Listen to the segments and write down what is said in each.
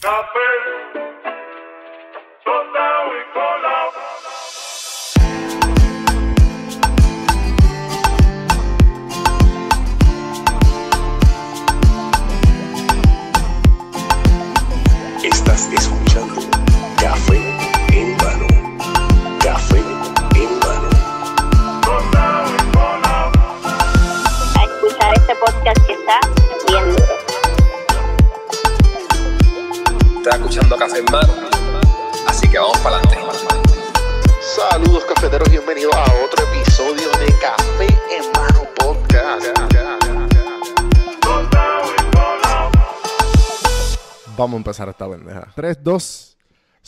Stop it!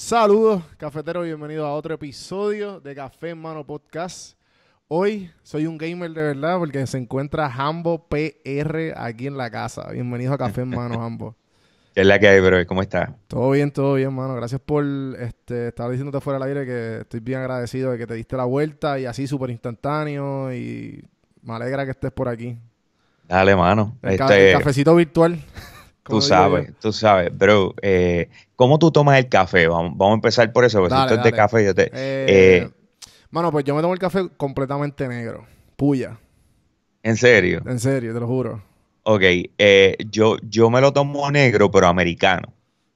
Saludos, cafetero, bienvenido a otro episodio de Café en Mano Podcast. Hoy soy un gamer de verdad porque se encuentra Jambo PR aquí en la casa. Bienvenido a Café en Mano, Jambo. es la que hay, bro? ¿Cómo está Todo bien, todo bien, mano. Gracias por, este, estar diciéndote fuera del aire que estoy bien agradecido de que te diste la vuelta y así súper instantáneo y me alegra que estés por aquí. Dale, mano. Este cafecito virtual. Tú sabes, tú sabes, bro. Eh, ¿Cómo tú tomas el café? Vamos, a empezar por eso, porque si de café, yo te. Eh, eh, mano, pues yo me tomo el café completamente negro. Puya. ¿En serio? En serio, te lo juro. Ok, eh, yo, yo me lo tomo negro, pero americano.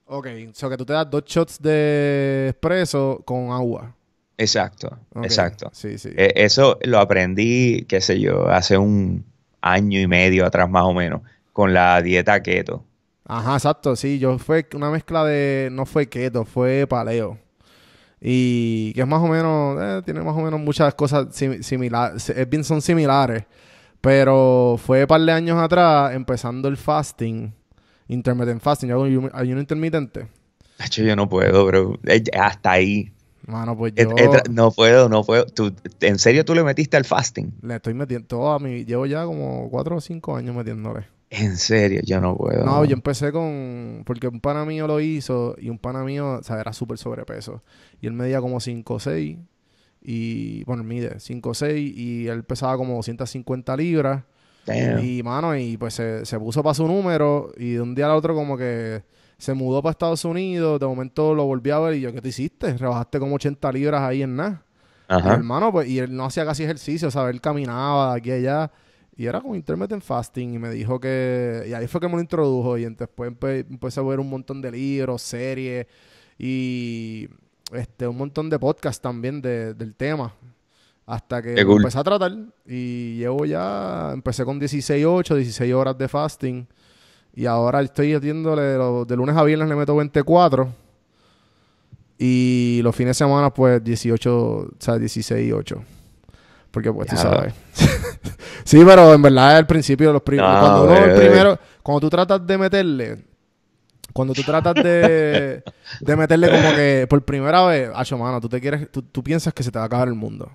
Ok, o sea que tú te das dos shots de espresso con agua. Exacto, exacto. Sí, sí. eso lo aprendí, qué sé yo, hace un año y medio atrás más o menos, con la dieta keto. Ajá, exacto, sí. Yo fue una mezcla de. No fue keto, fue paleo. Y que es más o menos. Eh, tiene más o menos muchas cosas similares. Bien, son similares. Pero fue un par de años atrás, empezando el fasting, intermittent fasting. Yo hago ayuno intermitente. Hecho, yo no puedo, pero eh, Hasta ahí. Pues no puedo, no puedo. ¿En serio tú le metiste al fasting? Le estoy metiendo a Llevo ya como cuatro o cinco años metiéndole. En serio, yo no puedo. No, yo empecé con. Porque un pana mío lo hizo y un pana mío, o sea, era súper sobrepeso. Y él medía como 5 o 6. Y, bueno, mide 5 o 6. Y él pesaba como 250 libras. Y, mano, y pues se, puso para su número. Y de un día al otro, como que se mudó para Estados Unidos. De momento lo volví a ver y yo, ¿qué te hiciste? Rebajaste como 80 libras ahí en nada. Ajá. hermano, pues, y él no hacía casi ejercicio, o sea, él caminaba aquí a allá. Y era con intermittent fasting y me dijo que... Y ahí fue que me lo introdujo y después empecé a ver un montón de libros, series y este, un montón de podcasts también del tema. Hasta que empecé a tratar y llevo ya... Empecé con 16, 8, 16 horas de fasting y ahora estoy haciéndole... De lunes a viernes le meto 24 y los fines de semana pues 18, o sea, 16, 8. Porque pues tú sabes. sí, pero en verdad al principio los primeros. cuando el primero, cuando tú tratas de meterle, cuando tú tratas de, de meterle como que por primera vez, a mano, tú te quieres, tú, piensas que se te va a acabar el mundo.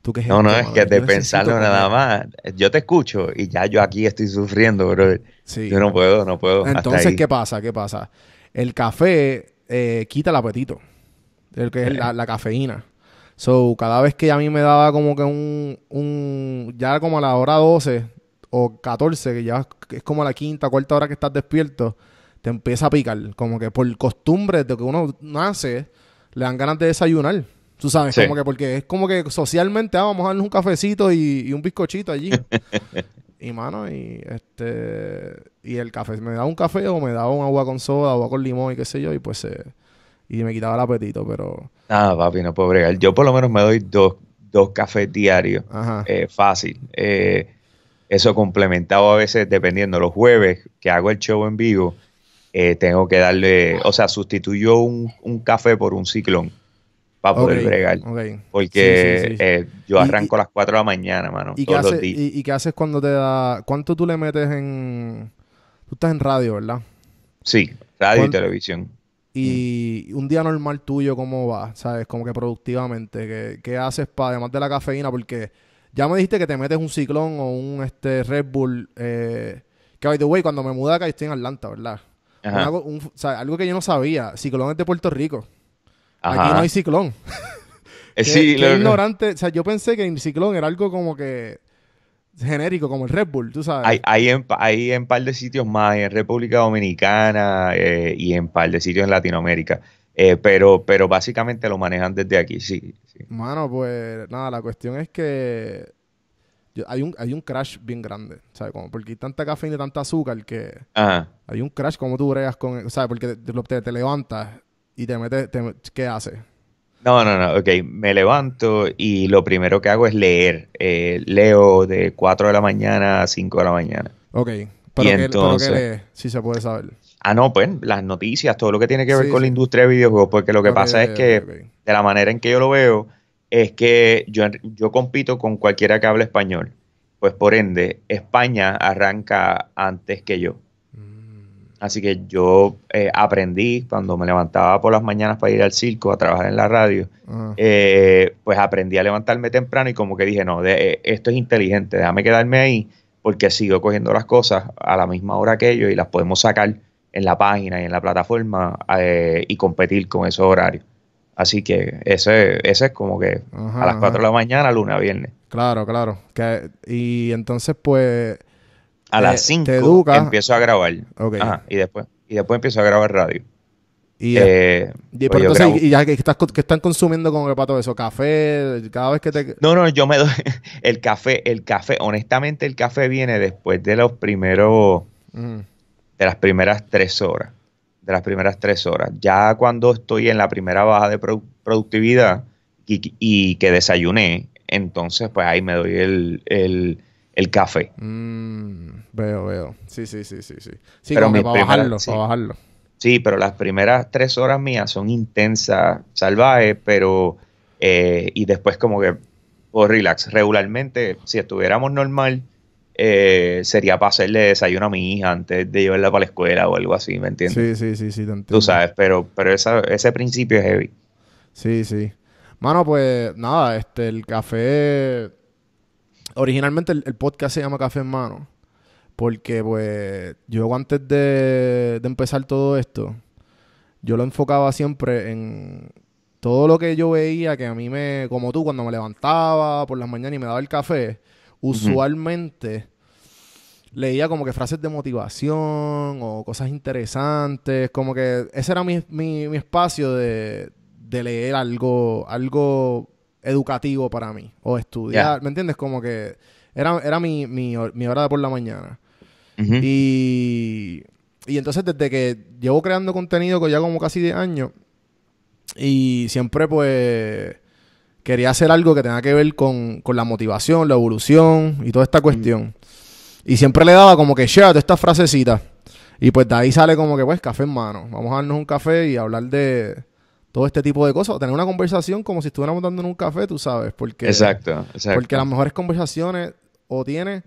¿Tú qué no, no, es que de pensarlo nada más. Yo te escucho y ya yo aquí estoy sufriendo, bro. Yo no puedo, no puedo. Entonces, ¿qué pasa? ¿Qué pasa? El café eh, quita el apetito. El que es eh. la, cafeína. So, cada vez que a mí me daba como que un, un ya como a la hora 12 o 14, que ya es como la quinta, cuarta hora que estás despierto, te empieza a picar. Como que por costumbre de que uno nace, le dan ganas de desayunar. Tú sabes, como que porque es como que socialmente ah, vamos a darnos un cafecito y, un bizcochito allí. y mano, y este y el café, me da un café o me daba un agua con soda, agua con limón y qué sé yo, y pues y me quitaba el apetito, pero... Nada, ah, papi, no puedo bregar. Yo por lo menos me doy dos, cafés diarios, eh, fácil. Eh, eso complementado a veces, dependiendo, los jueves que hago el show en vivo, eh, tengo que darle, o sea, sustituyo un, café por un ciclón para poder bregar. Porque eh, yo arranco a las 4 de la mañana, mano. ¿y, qué ¿y, qué haces cuando te da... ¿Cuánto tú le metes en... Tú estás en radio, ¿verdad? Sí, radio y televisión. Mm. Y un día normal tuyo, ¿cómo va? ¿Sabes? Como que productivamente. ¿Qué, haces para, además de la cafeína? Porque ya me dijiste que te metes un ciclón o un este, Red Bull. Eh, que, by the way, cuando me mudé acá, estoy en Atlanta, ¿verdad? algo que yo no sabía. Ciclón es de Puerto Rico. Aquí no hay ciclón. Es eh, ignorante. O sea, yo pensé que el ciclón era algo como que genérico como el Red Bull, tú sabes. Hay, hay, en, hay en par de sitios más, en República Dominicana eh, y en par de sitios en Latinoamérica. Eh, pero, pero básicamente lo manejan desde aquí, sí, sí. Mano, pues nada, la cuestión es que hay, un, hay un crash bien grande, ¿sabes? Como porque hay tanta cafeína y tanta azúcar que hay un crash como tú bregas con, ¿sabes? Porque te, levantas y te metes, te, ¿qué haces? No, no, no, ok, me levanto y lo primero que hago es leer. Eh, leo de 4 de la mañana a 5 de la mañana. Ok, pero, y entonces, si se puede saber. Ah, no, pues las noticias, todo lo que tiene que ver con la industria de videojuegos, porque lo que pasa es que de la manera en que yo lo veo es que yo, yo compito con cualquiera que hable español. Pues por ende, España arranca antes que yo. Así que yo eh, aprendí cuando me levantaba por las mañanas para ir al circo a trabajar en la radio, ah. eh, pues aprendí a levantarme temprano y como que dije, no, eh, esto es inteligente, déjame quedarme ahí porque sigo cogiendo las cosas a la misma hora que ellos y las podemos sacar en la página y en la plataforma y competir con esos horarios. Así que ese, ese es como que a las 4 de la mañana, lunes viernes. Claro, claro. Que, y entonces pues a las 5 empiezo a grabar. y después y después empiezo a grabar radio. Y, eh, pues ya que, están consumiendo con el pato de eso, café, cada vez que te... No, no, yo me doy el café, el café, honestamente el café viene después de los primeros, de las primeras tres horas, de las primeras tres horas. Ya cuando estoy en la primera baja de productividad y, y, que desayuné, entonces pues ahí me doy el el café. Mm, veo, veo. Sí, sí, sí, sí. sí. sí pero para bajarlo, sí. bajarlo. Sí, pero las primeras tres horas mías son intensas, salvajes, pero... Eh, y después como que por oh, relax. Regularmente, si estuviéramos normal, eh, sería para hacerle desayuno a mi hija antes de llevarla para la escuela o algo así, ¿me entiendes? Sí, sí, sí, sí, te entiendo. Tú sabes, pero, pero ese principio es heavy. Sí, sí. Mano, pues nada, este, el café originalmente el, podcast se llama Café en Mano. Porque, pues, yo antes de, empezar todo esto, yo lo enfocaba siempre en todo lo que yo veía que a mí me, como tú, cuando me levantaba por las mañanas y me daba el café, usualmente leía como que frases de motivación o cosas interesantes, como que ese era mi, espacio de, de, leer algo, algo educativo para mí. O estudiar, ¿me entiendes? Como que era, era mi, mi, hora de por la mañana. Y... Y entonces desde que llevo creando contenido ...que ya como casi 10 años y siempre pues quería hacer algo que tenga que ver con, con la motivación, la evolución y toda esta mm. cuestión. Y siempre le daba como que, share esta estas frasecitas. Y pues de ahí sale como que, pues, café en mano. Vamos a darnos un café y hablar de, todo este tipo de cosas, o tener una conversación como si estuviéramos dando en un café, tú sabes, porque, exacto, exacto. porque las mejores conversaciones o tienes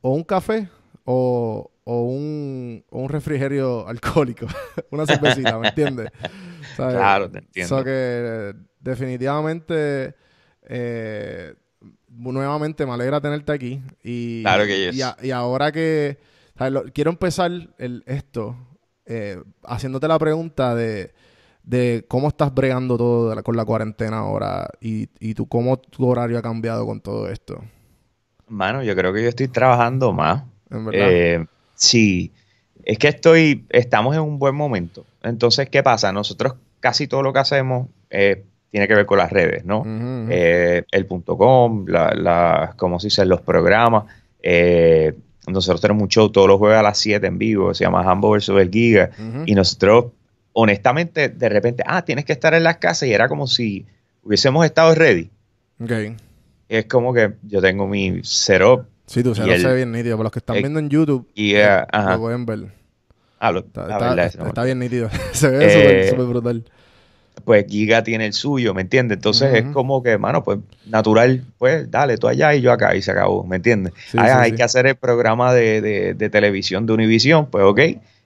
o un café o, un, refrigerio alcohólico, una cervecita, ¿me entiendes? Claro, te entiendo. O sea que definitivamente, eh, nuevamente me alegra tenerte aquí. Y, claro que y, ahora que quiero empezar el, esto eh, haciéndote la pregunta de de cómo estás bregando todo con la cuarentena ahora y, cómo tu horario ha cambiado con todo esto. Mano, yo creo que yo estoy trabajando más. ¿En verdad? Eh, sí, es que estoy, estamos en un buen momento. Entonces, ¿qué pasa? Nosotros casi todo lo que hacemos eh, tiene que ver con las redes, ¿no? Eh, el punto .com, como se dice, los programas. nosotros tenemos un show todos los jueves a las 7 en vivo, se llama Humble vs. el Giga. Y nosotros honestamente, de repente, ah, tienes que estar en las casas y era como si hubiésemos estado ready. Ok. Es como que yo tengo mi setup. Sí, tu setup se ve bien nítido. Para los que están eh, viendo en YouTube, y, eh, eh, ajá. lo pueden ver. Ah, lo, está, ah, está, bien nítido. se ve súper brutal. Pues Giga tiene el suyo, ¿me entiendes? Entonces es como que, mano, pues natural, pues dale tú allá y yo acá y se acabó, ¿me entiendes? Ah, hay que hacer el programa de, de, de televisión de Univisión, pues ok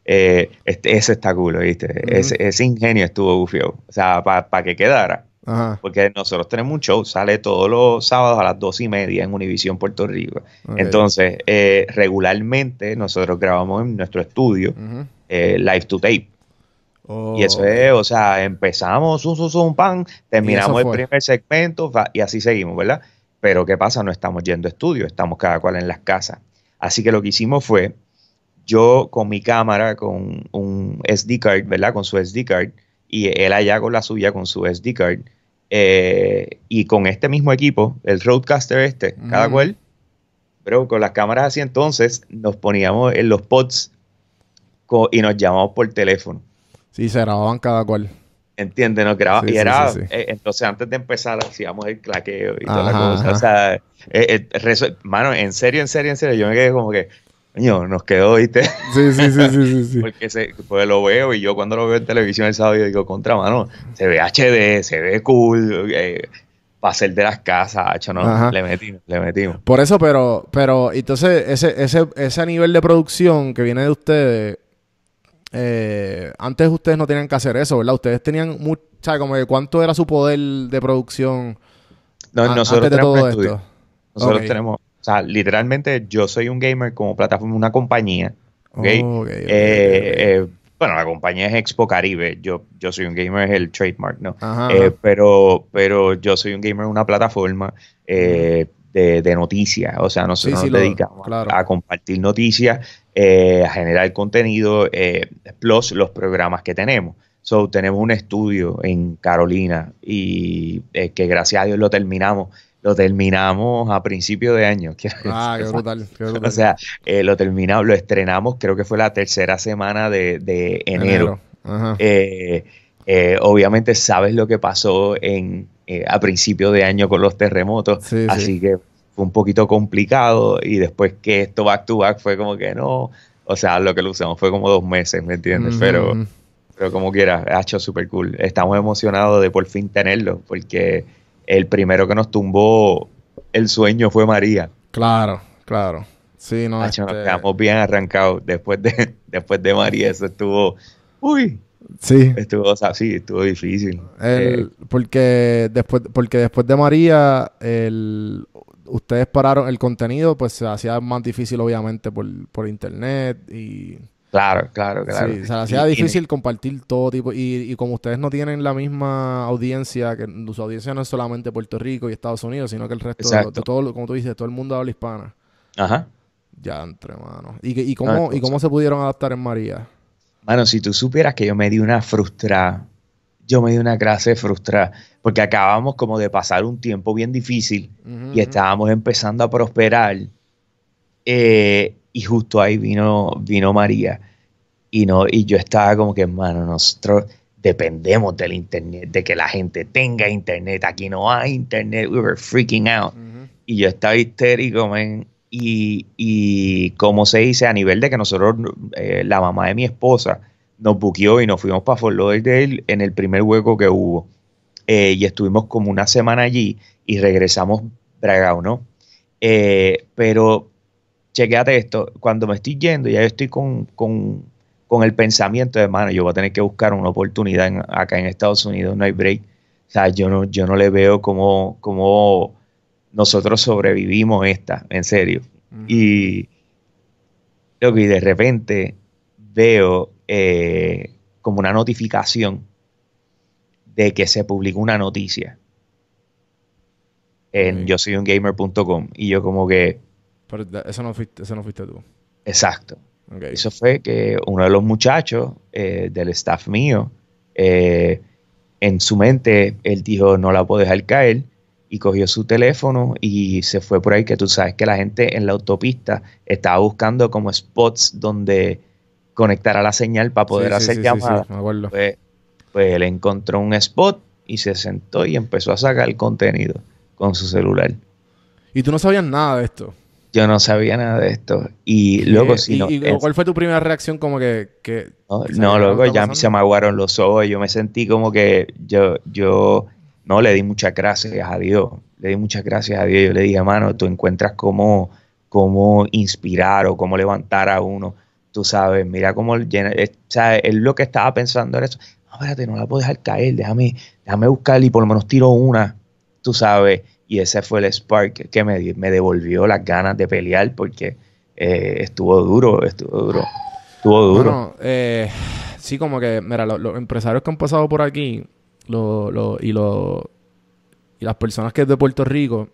eh, este, ese está cool, ¿viste? ese, ingenio estuvo bufio, o sea, para que quedara. Porque nosotros tenemos un show, sale todos los sábados a las dos y media en Univisión Puerto Rico. Entonces, eh, regularmente nosotros grabamos en nuestro estudio eh, live to tape. y eso oh. es, o sea, empezamos un, pan, terminamos el primer segmento y así seguimos, ¿verdad? Pero ¿qué pasa? No estamos yendo a estudio, estamos cada cual en las casas. Así que lo que hicimos fue yo con mi cámara, con un SD card, ¿verdad? Con su SD card, y él allá con la suya, con su SD card, eh, y con este mismo equipo, el Roadcaster este, cada cual, pero con las cámaras así entonces nos poníamos en los pods y nos llamamos por teléfono. Sí, se grababan cada cual. Entiende, nos grababan. y era, eh, entonces antes de empezar hacíamos el claqueo y toda la O sea, eh, mano, en serio, en serio, en serio, yo me quedé como que nos quedó, ¿viste? Sí, sí, sí, sí, sí. Porque lo veo y yo cuando lo veo en televisión el sábado, digo, contra mano, se ve HD, se ve cool, va eh, para ser de las casas, hecho, ¿no? Le metimos, le metimos. Por eso, pero, pero, entonces, ese, nivel de producción que viene de ustedes, eh, antes ustedes no tenían que hacer eso, ¿verdad? Ustedes tenían mucha, como de cuánto era su poder de producción no, nosotros tenemos todo Nosotros tenemos o sea, literalmente yo soy un gamer como plataforma, una compañía. ¿okay? Eh, eh, bueno, la compañía es Expo Caribe, yo, yo soy un gamer, es el trademark, ¿no? Eh, pero, pero yo soy un gamer en una plataforma mm. de, de, noticias, o sea, nosotros nos dedicamos a, compartir noticias, a generar contenido, plus los programas que tenemos. So, tenemos un estudio en Carolina y que gracias a Dios lo terminamos lo terminamos a principio de año. Ah, qué brutal, O sea, eh, lo terminamos, lo estrenamos, creo que fue la tercera semana de, de enero. Eh, eh, obviamente sabes lo que pasó en, a principio de año con los terremotos, así que fue un poquito complicado y después que esto back to back fue como que no, o sea, lo que lo usamos fue como dos meses, ¿me entiendes? Pero pero como quieras, ha hecho súper cool. Estamos emocionados de por fin tenerlo, porque el primero que nos tumbó el sueño fue María. Claro, claro. Sí, no, Nos este quedamos bien arrancados después de, después de María. Eso estuvo. Uy. Sí. Estuvo, así, estuvo difícil. Eh, porque, después, porque después de María, el, ustedes pararon el contenido, pues se hacía más difícil, obviamente, por, por internet y Claro, claro, claro. Sí, o sea, hacía difícil compartir todo tipo. Y, y, como ustedes no tienen la misma audiencia, que su audiencia no es solamente Puerto Rico y Estados Unidos, sino que el resto de, todo, como tú dices, todo el mundo habla hispana. Ajá. Ya, entre manos. ¿Y, y, cómo, se pudieron adaptar en María? Bueno, si tú supieras que yo me di una frustra, Yo me di una clase frustrada. Porque acabamos como de pasar un tiempo bien difícil y estábamos empezando a prosperar. Eh, y justo ahí vino, vino María. Y, yo estaba como que, hermano, nosotros dependemos del internet, de que la gente tenga internet, aquí no hay internet, we were freaking out. Y yo estaba histérico, man. Y, como se dice, a nivel de que nosotros, eh, la mamá de mi esposa, nos buqueó y nos fuimos para Fort Lauderdale en el primer hueco que hubo. Eh, y estuvimos como una semana allí y regresamos Bragado ¿no? Eh, pero chequéate esto, cuando me estoy yendo, ya yo estoy con con el pensamiento de, mano, yo voy a tener que buscar una oportunidad acá en Estados Unidos, no hay break. O sea, yo no, yo no le veo como nosotros sobrevivimos esta, en serio. Y que de repente veo eh, como una notificación de que se publicó una noticia en yo soy un gamer.com y yo como que... Pero eso no fuiste, eso no fuiste tú. Exacto. Eso fue que uno de los muchachos eh, del staff mío, eh, en su mente, él dijo, no la puedo dejar caer, y cogió su teléfono y se fue por ahí, que tú sabes que la gente en la autopista estaba buscando como spots donde conectar a la señal para poder hacer llamadas. Pues, pues él encontró un spot y se sentó y empezó a sacar el contenido con su celular. Y tú no sabías nada de esto. Yo no sabía nada de esto. Y luego, si no. ¿Cuál fue tu primera reacción? Como que. no, luego ya se me aguaron los ojos. Yo me sentí como que. Yo, yo no le di muchas gracias a Dios. Le di muchas gracias a Dios. Yo le dije, mano, tú encuentras cómo, cómo inspirar o cómo levantar a uno. Tú sabes, mira cómo. Llena, es, Él lo que estaba pensando era eso. No, espérate, no la puedo dejar caer. Déjame, déjame buscar y por lo menos tiro una. Tú sabes y ese fue el spark que me, devolvió las ganas de pelear porque eh, estuvo duro, estuvo duro, estuvo duro. Bueno, eh, sí, como que, mira, los, empresarios que han pasado por aquí y, y las personas que es de Puerto Rico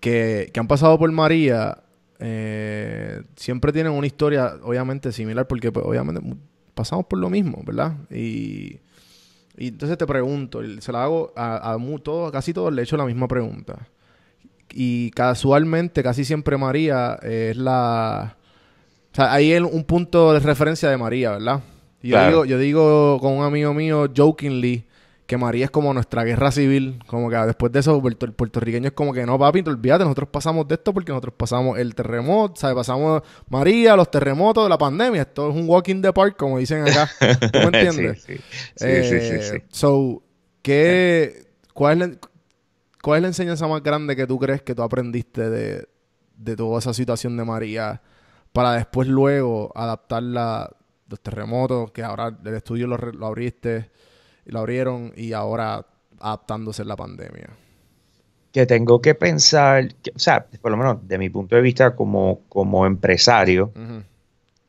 que, han pasado por María eh, siempre tienen una historia obviamente similar porque pues, obviamente pasamos por lo mismo, ¿verdad? Y y entonces te pregunto, se la hago a, a casi todos le echo la misma pregunta. Y casualmente, casi siempre María eh, es la... O sea, ahí es un punto de referencia de María, ¿verdad? yo, digo, yo digo con un amigo mío, jokingly, que María es como nuestra guerra civil, como que después de eso el puertorriqueño es como que no, papi, te olvídate, nosotros pasamos de esto porque nosotros pasamos el terremoto, ¿sabes? Pasamos María, los terremotos, la pandemia, esto es un walk in the park, como dicen acá, ¿tú me entiendes? sí, sí. Sí, sí, eh, So, ¿qué, cuál, es la, ¿cuál es la enseñanza más grande que tú crees que tú aprendiste de, de toda esa situación de María para después luego adaptarla los terremotos, que ahora el estudio lo, lo abriste? la abrieron y ahora adaptándose a la pandemia? Que tengo que pensar, o sea, por lo menos de mi punto de vista como, como empresario,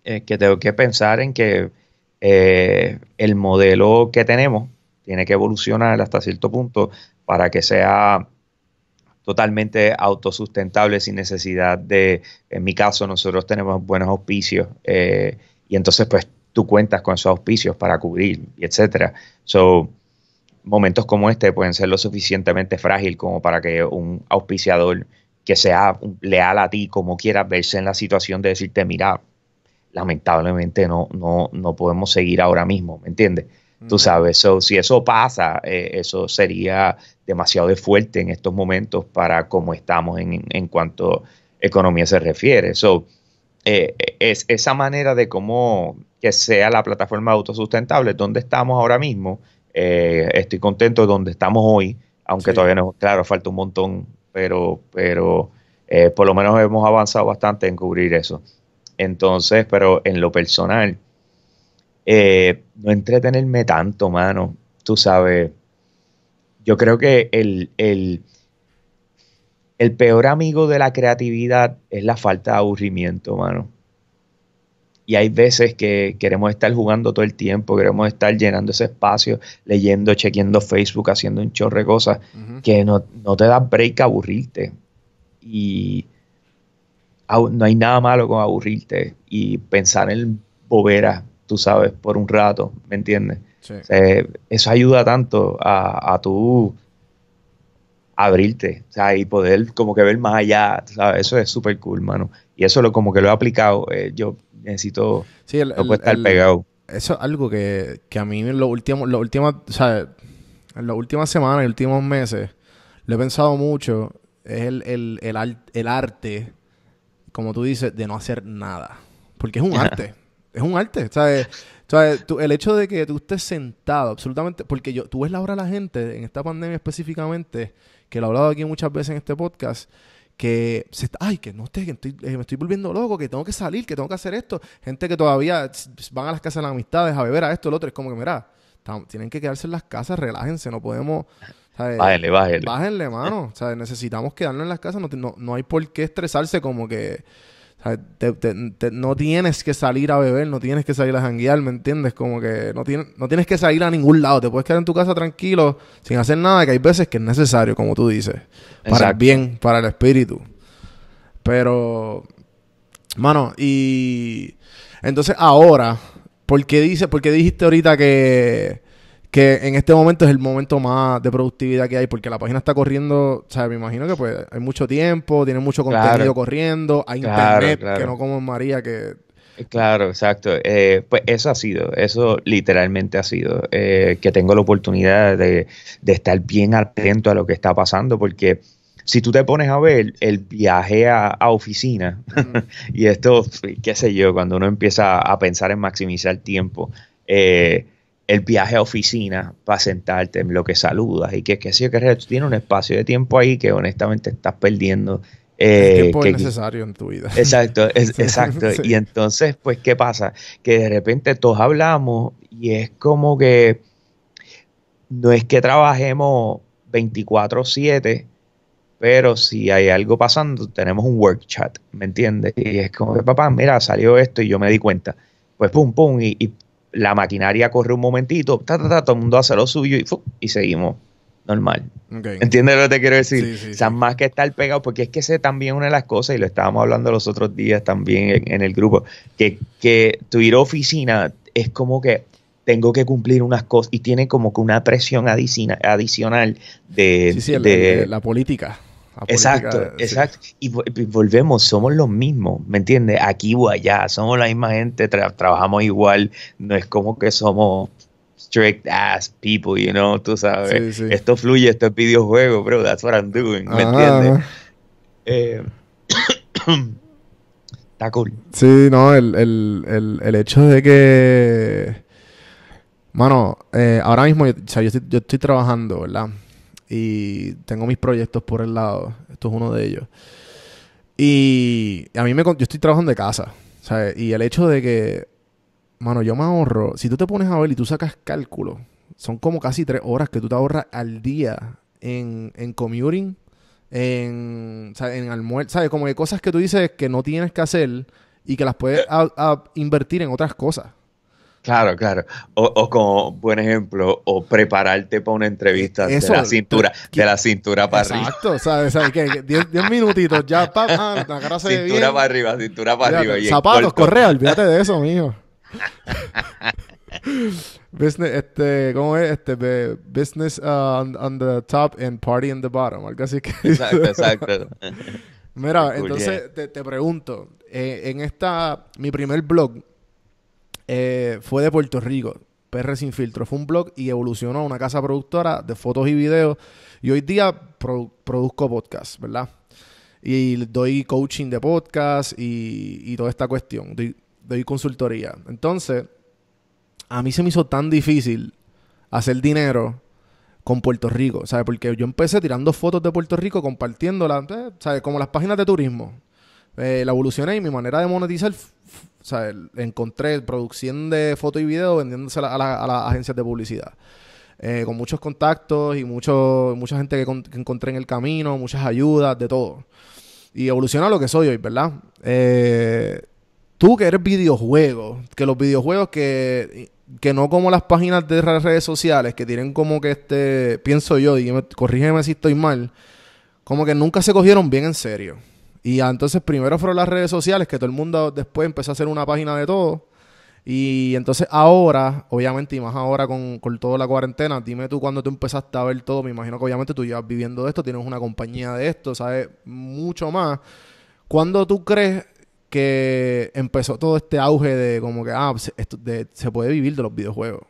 eh, que tengo que pensar en que eh, el modelo que tenemos tiene que evolucionar hasta cierto punto para que sea totalmente autosustentable sin necesidad de, en mi caso, nosotros tenemos buenos auspicios eh, y entonces pues tú cuentas con esos auspicios para cubrir, etcétera. So, momentos como este pueden ser lo suficientemente frágil como para que un auspiciador que sea leal a ti, como quiera, verse en la situación de decirte, mira, lamentablemente no, no, no podemos seguir ahora mismo, ¿me entiendes? Tú sabes, so, si eso pasa, eh, eso sería demasiado fuerte en estos momentos para cómo estamos en, cuanto a economía se refiere. So, eh, es, esa manera de cómo que sea la plataforma autosustentable, donde estamos ahora mismo. Eh, estoy contento de donde estamos hoy, aunque todavía no, claro, falta un montón, pero, pero eh, por lo menos hemos avanzado bastante en cubrir eso. Entonces, pero en lo personal, eh, no entretenerme tanto, mano, tú sabes, yo creo que el, el peor amigo de la creatividad es la falta de aburrimiento, mano y hay veces que queremos estar jugando todo el tiempo, queremos estar llenando ese espacio, leyendo, chequeando Facebook, haciendo un chorre de cosas, que no, te da break a aburrirte. Y no hay nada malo con aburrirte y pensar en bobera, tú sabes, por un rato, ¿me entiendes? eso ayuda tanto a, a tu abrirte, y poder como que ver más allá, ¿sabes? Eso es súper cool, mano. Y eso lo, como que lo he aplicado. Eh, yo necesito estar pegado. Eso es algo que, a mí en últimos, en las últimas semanas y últimos meses lo he pensado mucho. Es el, el arte, como tú dices, de no hacer nada. Porque es un arte. Es un arte. el hecho de que tú estés sentado absolutamente, porque yo, tú ves la hora de la gente en esta pandemia específicamente, que lo he hablado aquí muchas veces en este podcast, que, se ay, que no te eh, me estoy volviendo loco, que tengo que salir, que tengo que hacer esto. Gente que todavía van a las casas de las amistades a beber a esto, lo otro. Es como que, mira, tienen que quedarse en las casas, relájense, no podemos... Bájenle, bájenle. Bájenle, mano. necesitamos quedarnos en las casas, no hay por qué estresarse como que o sea, no tienes que salir a beber, no tienes que salir a janguear, ¿me entiendes? Como que no, no tienes que salir a ningún lado. Te puedes quedar en tu casa tranquilo, sin hacer nada, que hay veces que es necesario, como tú dices. Para el bien, para el espíritu. Pero, mano, y entonces ahora, porque dice, por qué dijiste ahorita que, que en este momento es el momento más de productividad que hay, porque la página está corriendo, o me imagino que pues hay mucho tiempo, tiene mucho contenido corriendo, hay internet, que no como en María, que... Eh, claro, exacto. Eh, pues eso ha sido, eso literalmente ha sido, eh, que tengo la oportunidad de, estar bien atento a lo que está pasando, porque si tú te pones a ver el viaje a, oficina, y esto, qué sé yo, cuando uno empieza a pensar en maximizar tiempo, eh, el viaje a oficina para sentarte en lo que saludas y que es que sí, que tiene tienes un espacio de tiempo ahí que honestamente estás perdiendo. el eh, necesario en tu vida. Exacto, exacto. Y entonces, pues, ¿qué pasa? Que de repente todos hablamos y es como que no es que trabajemos 24/7, pero si hay algo pasando, tenemos un work chat, ¿me entiendes? Y es como que, papá, mira, salió esto y yo me di cuenta. Pues pum, pum, y la maquinaria corre un momentito, todo el mundo hace lo suyo y, seguimos. Normal. ¿Entiendes lo que te quiero decir? o sea, más que estar pegado, porque es que ese también una de las cosas, y lo estábamos hablando los otros días también en, el grupo, que, tu ir a oficina es como que tengo que cumplir unas cosas y tiene como que una presión adicional de, la política. Exacto, exacto. Y, volvemos, somos los mismos, ¿me entiendes? Aquí o allá, somos la misma gente, trabajamos igual, no es como que somos strict ass people, you know, tú sabes. Esto fluye, esto es videojuego, bro, that's what I'm doing, ¿me ah, entiendes? Eh, está cool. Sí, no, el, hecho de que... Mano, eh, ahora mismo yo estoy trabajando, ¿verdad? y tengo mis proyectos por el lado. Esto es uno de ellos. Y a mí me... Yo estoy trabajando de casa. ¿sabes? Y el hecho de que, mano, yo me ahorro. Si tú te pones a ver y tú sacas cálculo, son como casi tres horas que tú te ahorras al día en, en commuting, en, en almuerzo. ¿Sabes? Como que cosas que tú dices que no tienes que hacer y que las puedes invertir en otras cosas. Claro, claro. O, o como buen ejemplo, o prepararte para una entrevista de la cintura, de la cintura para arriba. Exacto, ¿sabes? ¿sabes? ¿Qué? Diez, minutitos, ya, pa, Cintura para arriba, cintura para arriba. zapatos, correa, olvídate de eso, mijo. business, este, ¿cómo es? Este, business uh, on, the top and party in the bottom. Algo así que. Exacto, exacto. Mira, entonces te, pregunto, eh, en esta, mi primer blog, eh, fue de Puerto Rico. PR Sin Filtro. Fue un blog y evolucionó a una casa productora de fotos y videos. Y hoy día produzco podcast, ¿verdad? Y doy coaching de podcast y, toda esta cuestión. Doy, consultoría. Entonces, a mí se me hizo tan difícil hacer dinero con Puerto Rico, ¿sabes? Porque yo empecé tirando fotos de Puerto Rico, compartiéndolas, ¿sabes? Como las páginas de turismo. Eh, la evolucioné y mi manera de monetizar o sea, encontré producción de foto y video vendiéndosela a, las agencias de publicidad. Eh, con muchos contactos y mucho, mucha gente que, encontré en el camino, muchas ayudas, de todo. Y evoluciona lo que soy hoy, ¿verdad? Eh, tú que eres videojuego, que los videojuegos que, no como las páginas de redes sociales, que tienen como que este, pienso yo, y corrígeme si estoy mal, como que nunca se cogieron bien en serio. Y entonces primero fueron las redes sociales, que todo el mundo después empezó a hacer una página de todo. Y entonces ahora, obviamente, y más ahora con, con toda la cuarentena, dime tú cuando tú empezaste a ver todo, me imagino que obviamente tú llevas viviendo de esto, tienes una compañía de esto, sabes mucho más. ¿Cuándo tú crees que empezó todo este auge de como que, ah, se, de, se puede vivir de los videojuegos?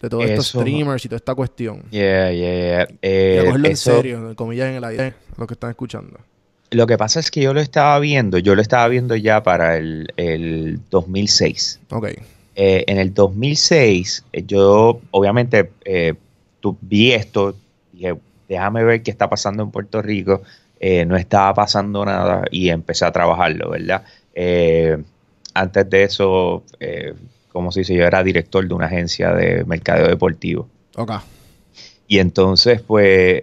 de todos estos streamers y toda esta cuestión. Yeah, yeah, eh, en serio, comillas en el aire, los que están escuchando. Lo que pasa es que yo lo estaba viendo, yo lo estaba viendo ya para el, 2006. Ok. Eh, en el 2006, eh, yo obviamente eh, vi esto, dije, déjame ver qué está pasando en Puerto Rico, no estaba pasando nada y empecé a trabajarlo, ¿verdad? antes de eso, como se dice, yo era director de una agencia de mercadeo deportivo. Ok. Y entonces, pues,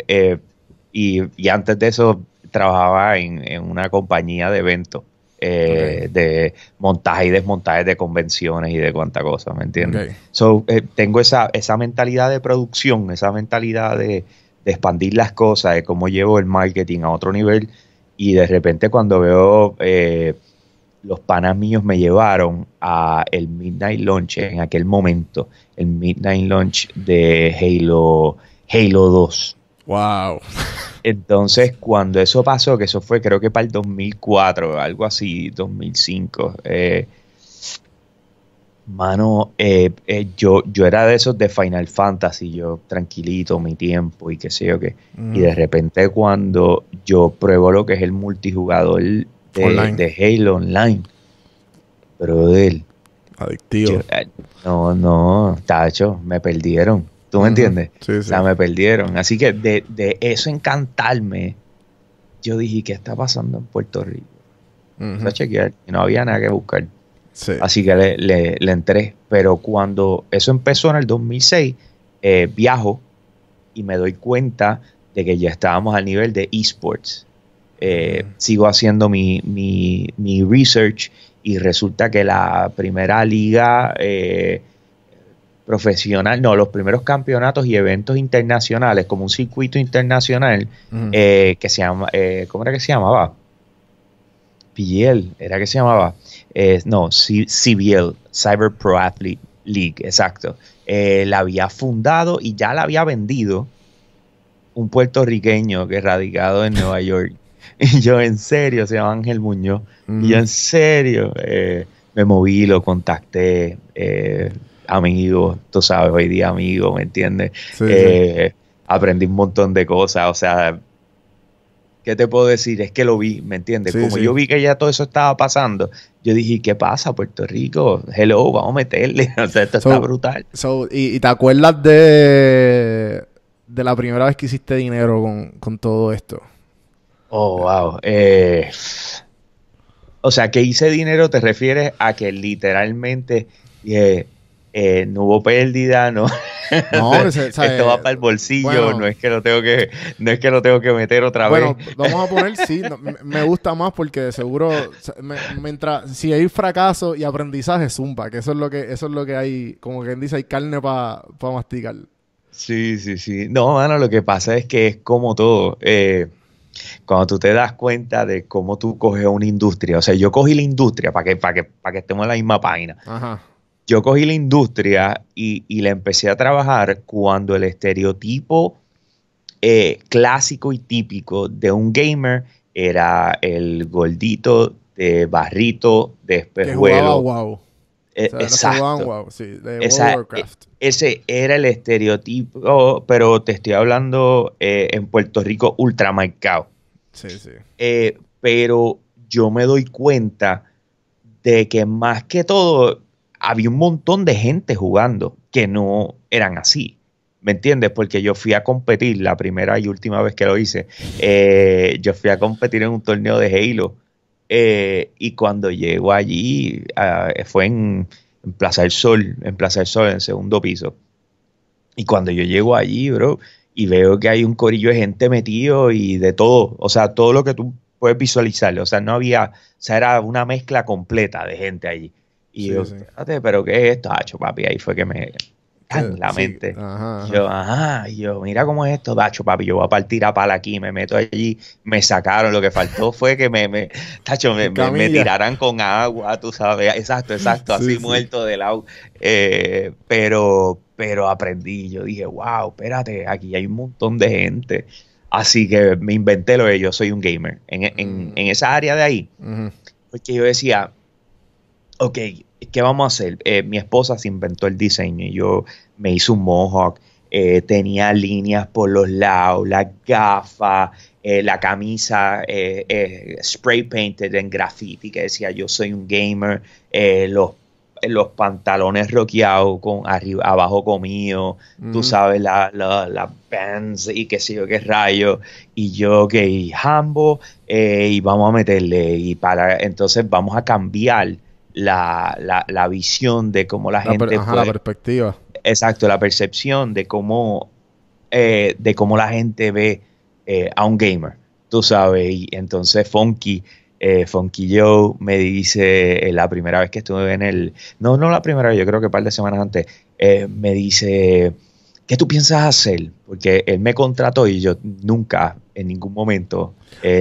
y, y antes de eso trabajaba en, una compañía de eventos. Eh, de montaje y desmontaje de convenciones y de cuánta cosa, ¿me entiendes? So, eh, tengo esa, esa mentalidad de producción, esa mentalidad de, expandir las cosas, de cómo llevo el marketing a otro nivel y de repente cuando veo eh, los panas míos me llevaron a el Midnight Launch en aquel momento, el Midnight Launch de Halo, Halo 2 Wow. Entonces, cuando eso pasó, que eso fue creo que para el 2004, algo así, 2005, eh, mano, eh, eh, yo, yo era de esos de Final Fantasy, yo tranquilito, mi tiempo y qué sé yo qué. Y de repente cuando yo pruebo lo que es el multijugador de, Halo Online, pero del... Adictivo. no, no, tacho, me perdieron. ¿Tú me entiendes? Sí, me perdieron. Así que de, eso encantarme, yo dije, ¿qué está pasando en Puerto Rico? chequear no había nada que buscar. Así que le, entré. Pero cuando eso empezó en el 2006, eh, viajo y me doy cuenta de que ya estábamos al nivel de esports. Eh, sigo haciendo mi, mi, research y resulta que la primera liga... Eh, profesional, no, los primeros campeonatos y eventos internacionales, como un circuito internacional eh, que se llama, eh, ¿cómo era que se llamaba? piel era que se llamaba, eh, no, CBL, Cyber Pro Athlete League, exacto. la había fundado y ya la había vendido un puertorriqueño que radicado en Nueva York. Y yo, en serio, se llama Ángel Muñoz. Y yo, en serio, me moví, lo contacté amigo, tú sabes, hoy día amigo, ¿me entiendes? Eh, aprendí un montón de cosas, o sea, ¿qué te puedo decir? Es que lo vi, ¿me entiendes? Como yo vi que ya todo eso estaba pasando, yo dije, ¿qué pasa, Puerto Rico? Hello, vamos a meterle. o sea, esto está brutal. y, te acuerdas de, de la primera vez que hiciste dinero con, todo esto? Oh, wow. Eh, o sea, que hice dinero te refieres a que literalmente... Eh, eh, no hubo pérdida, no. no Esto va eh, para el bolsillo, no es que lo tengo que, no es que lo tengo que meter otra vez. Bueno, vamos a poner sí, me gusta más porque seguro mientras si hay fracaso y aprendizaje zumba, que eso es lo que eso es lo que hay, como quien dice, hay carne para para masticar. Sí, sí, sí. No, mano, lo que pasa es que es como todo. Eh, cuando tú te das cuenta de cómo tú coges una industria, o sea, yo cogí la industria para que, para que, para que estemos en la misma página. Ajá yo cogí la industria y, y, la empecé a trabajar cuando el estereotipo eh, clásico y típico de un gamer era el gordito de barrito de espejuelo. wow. Eh, o exacto. sí, de e, Ese era el estereotipo, pero te estoy hablando eh, en Puerto Rico ultramarcado. Sí, sí. Eh, pero yo me doy cuenta de que más que todo había un montón de gente jugando que no eran así. ¿Me entiendes? Porque yo fui a competir, la primera y última vez que lo hice, eh, yo fui a competir en un torneo de Halo. Eh, y cuando llego allí, ah, fue en, Plaza del Sol, en Plaza del Sol, en segundo piso. Y cuando yo llego allí, bro, y veo que hay un corillo de gente metido y de todo, o sea, todo lo que tú puedes visualizar, o sea, no había, o sea, era una mezcla completa de gente allí. Y yo, espérate, ah, pero ¿qué es esto? Hacho, ah, papi, ahí fue que me... la mente. Yo, ajá, yo, mira cómo es esto, Dacho, papi, yo voy a partir a pala aquí, me meto allí, me sacaron, lo que faltó fue que me, me tacho, me, tiraran con agua, tú sabes, exacto, exacto, así muerto del lado. Eh, pero, pero aprendí, yo dije, wow, espérate, aquí hay un montón de gente. Así que me inventé lo de yo soy un gamer. En, mm. esa área de ahí, porque yo decía, ok, ¿qué vamos a hacer? Eh, mi esposa se inventó el diseño y yo me hice un mohawk. Eh, tenía líneas por los lados, la gafa, eh, la camisa spray painted en graffiti que decía yo soy un gamer, los, los pantalones roqueados con arriba, abajo comido, tú sabes, las la, la bands y qué sé yo qué rayo, y yo, que jambo, y vamos a meterle, y para, entonces vamos a cambiar la, la, la visión de cómo la, gente. la perspectiva. Exacto, la percepción de cómo, eh, de cómo la gente ve eh, a un gamer, tú sabes. Y entonces Funky. Eh, Funky Joe me dice eh, la primera vez que estuve en el. No, no la primera vez, yo creo que un par de semanas antes. me dice, ¿qué tú piensas hacer? Porque él me contrató y yo nunca, en ningún momento,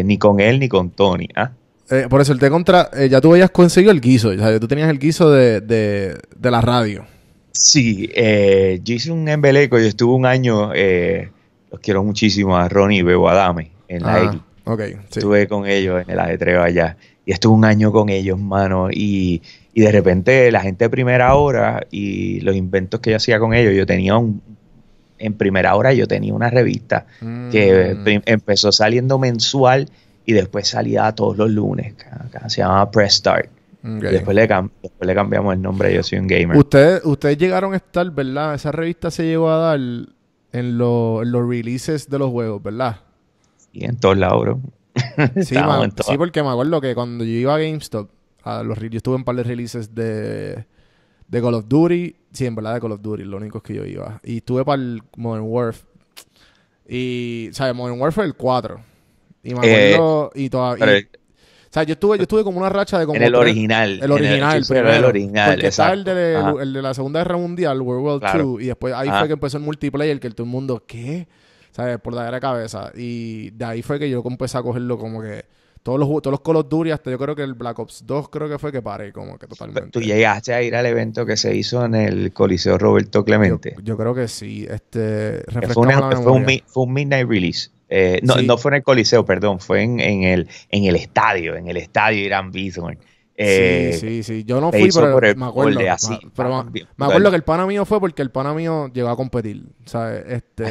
ni con él ni con Tony, ¿ah? Eh, por eso el té contra, eh, ya tú habías conseguido el guiso, tú tenías el guiso de, la radio. Sí, eh, yo hice un embeleco, yo estuve un año, los quiero muchísimo a Ronnie y Bebo Adame en la ah, Estuve con ellos en el ajetreo allá y estuve un año con ellos, mano, y, de repente la gente de primera hora y los inventos que yo hacía con ellos, yo tenía un en primera hora yo tenía una revista que mm. empezó saliendo mensual y después salía todos los lunes. se llamaba Press Start. Mm, y después le, cambiamos el nombre, yo soy un gamer. Ustedes, ustedes llegaron a estar, ¿verdad? Esa revista se llegó a dar en, los releases de los juegos, ¿verdad? Y en todos lados, bro. sí, porque me acuerdo que cuando yo iba a GameStop, a los, yo estuve en un par de releases de, de Call of Duty. Sí, en verdad de Call of Duty, lo único que yo iba. Y estuve para el Modern Warfare. Y, ¿sabes? Modern Warfare el 4. Y eh, todavía. o sea, yo estuve, yo estuve como una racha de como. En el original. El original, el, el original. Porque el de, la Segunda Guerra Mundial, World War II, y después ahí fue que empezó el multiplayer, que todo el mundo, ¿qué? ¿Sabes? Por la de cabeza. Y de ahí fue que yo empecé a cogerlo como que. Todos los, todos los hasta yo creo que el Black Ops 2 creo que fue que paré, como que totalmente. ¿Tú llegaste a ir al evento que se hizo en el Coliseo Roberto Clemente? Yo, creo que sí. Este, fue, fue, un, fue un midnight release. Eh, no, no fue en el Coliseo, perdón, fue en, el, en el estadio, en el estadio Irán Bison. Eh, sí, sí, sí. Yo no fui, pero, el, me acuerdo, así, pero ah, me, acuerdo. que el pana mío fue porque el pana mío llegó a competir. Este,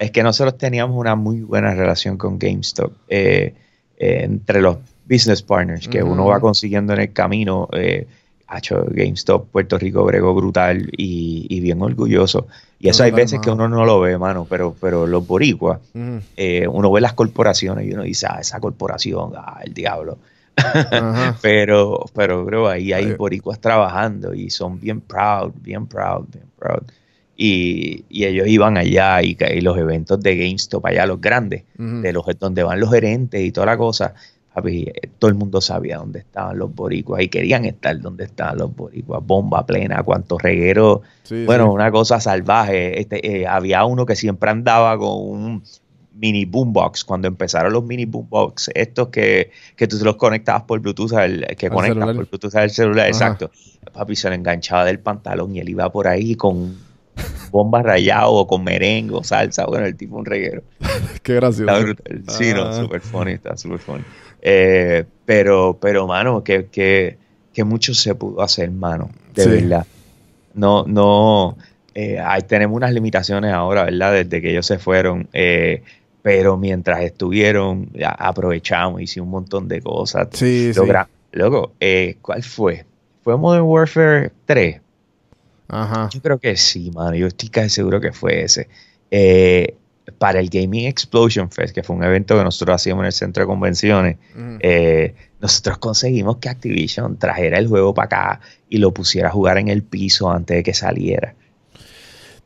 es que nosotros teníamos una muy buena relación con GameStop eh, entre los business partners que uno va consiguiendo en el camino. GameStop Puerto Rico Grego, brutal y, bien orgulloso. Y eso hay veces que uno no lo ve, mano, pero, pero los boricuas, eh, uno ve las corporaciones y uno dice, ah, esa corporación, ah, el diablo. pero, pero, creo ahí hay boricuas trabajando y son bien proud, bien proud, bien proud. Y, ellos iban allá y, los eventos de GameStop allá, los grandes, de los donde van los gerentes y toda la cosa, Papi, eh, todo el mundo sabía dónde estaban los boricuas y querían estar donde estaban los boricuas. Bomba plena, cuantos regueros. bueno, una cosa salvaje. Este, eh, había uno que siempre andaba con un mini boombox. Cuando empezaron los mini boombox, estos que, que tú los conectabas por Bluetooth, al, que conectas celular. por Bluetooth al celular, exacto. Papi se lo enganchaba del pantalón y él iba por ahí con bombas rayado o con merengue o salsa. Bueno, el tipo un reguero. Qué gracioso. sí, no, ah. super funny, está super funny. Eh, pero, pero, mano, que, que, que, mucho se pudo hacer, mano, de verdad. No, no, eh, tenemos unas limitaciones ahora, ¿verdad? Desde que ellos se fueron. Eh, pero mientras estuvieron, aprovechamos, hicimos un montón de cosas. Sí, sí. Luego, eh, ¿cuál fue? Fue Modern Warfare 3. Yo creo que sí, mano. Yo estoy casi seguro que fue ese. Eh, para el Gaming Explosion Fest, que fue un evento que nosotros hacíamos en el centro de convenciones, eh, nosotros conseguimos que Activision trajera el juego para acá y lo pusiera a jugar en el piso antes de que saliera.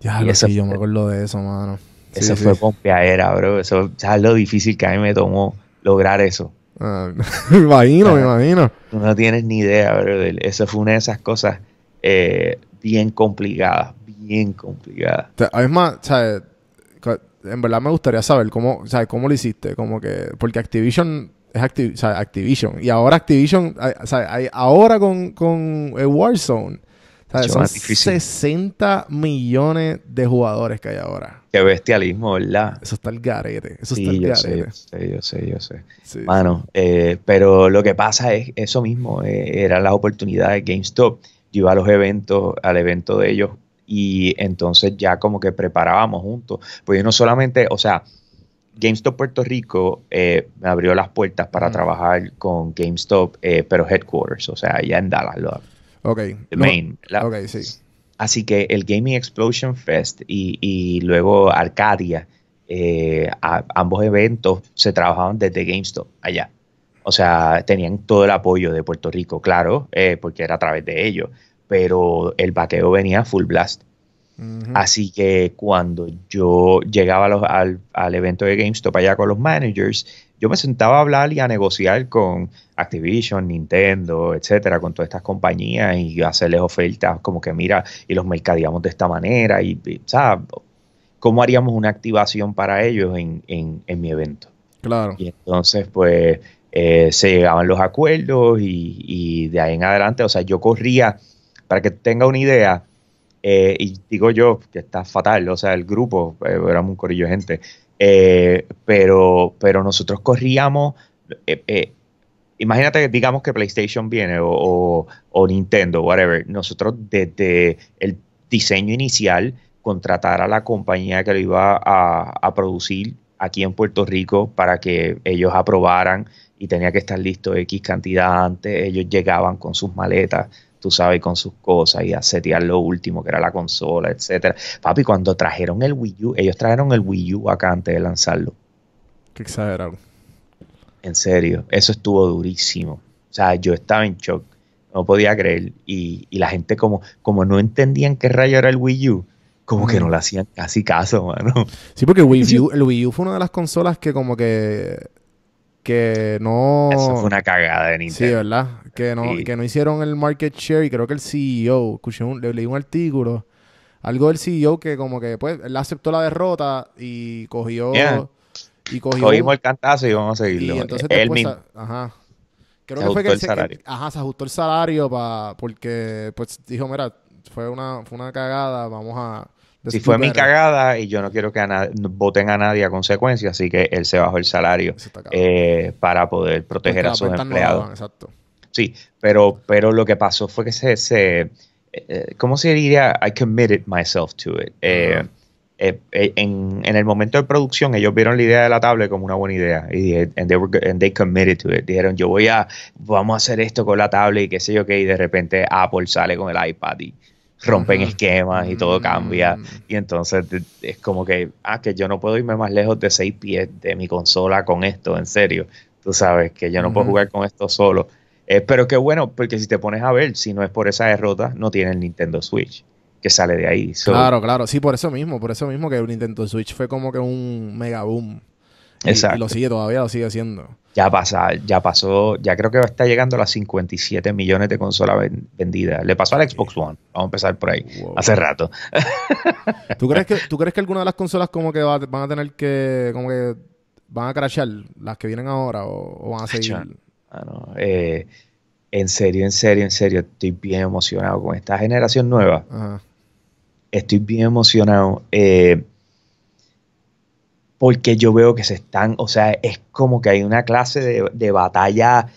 Ya, eso yo me acuerdo de eso, mano. eso fue pompeadera, bro. Eso, ¿sabes lo difícil que a mí me tomó lograr eso? Ah, me imagino, me ah, imagino. Tú no tienes ni idea, bro. Eso fue una de esas cosas. Eh, bien complicada, bien complicada. Además, ¿sabes? en verdad me gustaría saber cómo, cómo lo hiciste, como que, porque Activision es Activision, y ahora Activision, ahora con, con eh, Warzone, son 60 millones de jugadores que hay ahora. Qué bestialismo, ¿verdad? Eso está el garete. Eso está el yo Sé, yo sé, yo sé. Eh, pero lo que pasa es eso mismo, eh, era eran las oportunidades de GameStop yo a los eventos, al evento de ellos y entonces ya como que preparábamos juntos. Pues no solamente, o sea, GameStop Puerto Rico eh, me abrió las puertas para trabajar con GameStop, eh, pero headquarters, o sea, allá en Dallas. Lo, ok. Main. sí. Así que el Gaming Explosion Fest y, luego Arcadia, eh, ambos eventos se trabajaban desde GameStop allá. O sea, tenían todo el apoyo de Puerto Rico, claro, eh, porque era a través de ellos, pero el bateo venía full blast. Así que cuando yo llegaba al, evento de GameStop allá con los managers, yo me sentaba a hablar y a negociar con Activision, Nintendo, etcétera, con todas estas compañías y hacerles ofertas como que mira, y los mercadeamos de esta manera, y, ¿sabes? ¿Cómo haríamos una activación para ellos en, en mi evento? Claro. Y entonces, pues eh, se llegaban los acuerdos y, de ahí en adelante, o sea, yo corría, para que tenga una idea, eh, y digo yo que está fatal, o sea, el grupo, eh, éramos un corillo de gente, pero, pero nosotros corríamos, imagínate, digamos que PlayStation viene o, Nintendo, whatever, nosotros desde el diseño inicial, contratar a la compañía que lo iba a producir aquí en Puerto Rico para que ellos aprobaran y tenía que estar listo X cantidad antes. Ellos llegaban con sus maletas, tú sabes, con sus cosas y a setear lo último, que era la consola, etcétera. Papi, cuando trajeron el Wii U, ellos trajeron el Wii U acá antes de lanzarlo. Qué exagerado. En serio, eso estuvo durísimo. O sea, yo estaba en shock, no podía creer. Y, la gente como, como no entendían qué rayo era el Wii U, como que mm. no le hacían casi caso, mano. Sí, porque Wii, U, el Wii U fue una de las consolas que como que que no... Eso fue una cagada de Nintendo. Sí, ¿verdad? Que no, que no hicieron el market share y creo que el CEO, escuché un, le, leí un artículo, algo del CEO que como que pues él aceptó la derrota y cogió... Y cogió... Cogimos el cantazo y vamos a seguirlo. Y entonces él mismo. Ajá. Creo se que fue que, el ajá, se ajustó el salario para porque pues dijo, mira, fue una, fue una cagada, vamos a si fue mi cagada y yo no quiero que voten a nadie a consecuencia, así que él se bajó el salario eh, para poder proteger a sus empleados. Sí, pero, pero lo que pasó fue que se, se eh, eh, ¿cómo se diría? I committed myself to it. en, el momento de producción ellos vieron la idea de la tablet como una buena idea y and they, committed to it. Dijeron, yo voy a, vamos a hacer esto con la tablet y qué sé yo qué, y de repente Apple sale con el iPad y rompen esquemas y todo cambia. Mm. Y entonces es como que, ah, que yo no puedo irme más lejos de seis pies de mi consola con esto, en serio. Tú sabes que yo no puedo jugar con esto solo. Eh, pero qué bueno, porque si te pones a ver, si no es por esa derrota, no tiene el Nintendo Switch que sale de ahí. claro, claro, sí, por eso mismo, por eso mismo que el Nintendo Switch fue como que un mega boom. exacto. lo sigue todavía, lo sigue haciendo ya pasa, ya pasó, ya creo que está llegando a las 57 millones de consolas vendidas. Le pasó al Xbox One, vamos a empezar por ahí, hace rato. ¿Tú crees, que, ¿Tú crees que alguna de las consolas como que van a tener que, como que van a crashear las que vienen ahora o, van a seguir? no. Eh, en serio, en serio, en serio, estoy bien emocionado con esta generación nueva. Estoy bien emocionado. Eh, porque yo veo que se están, o sea, es como que hay una clase de, batalla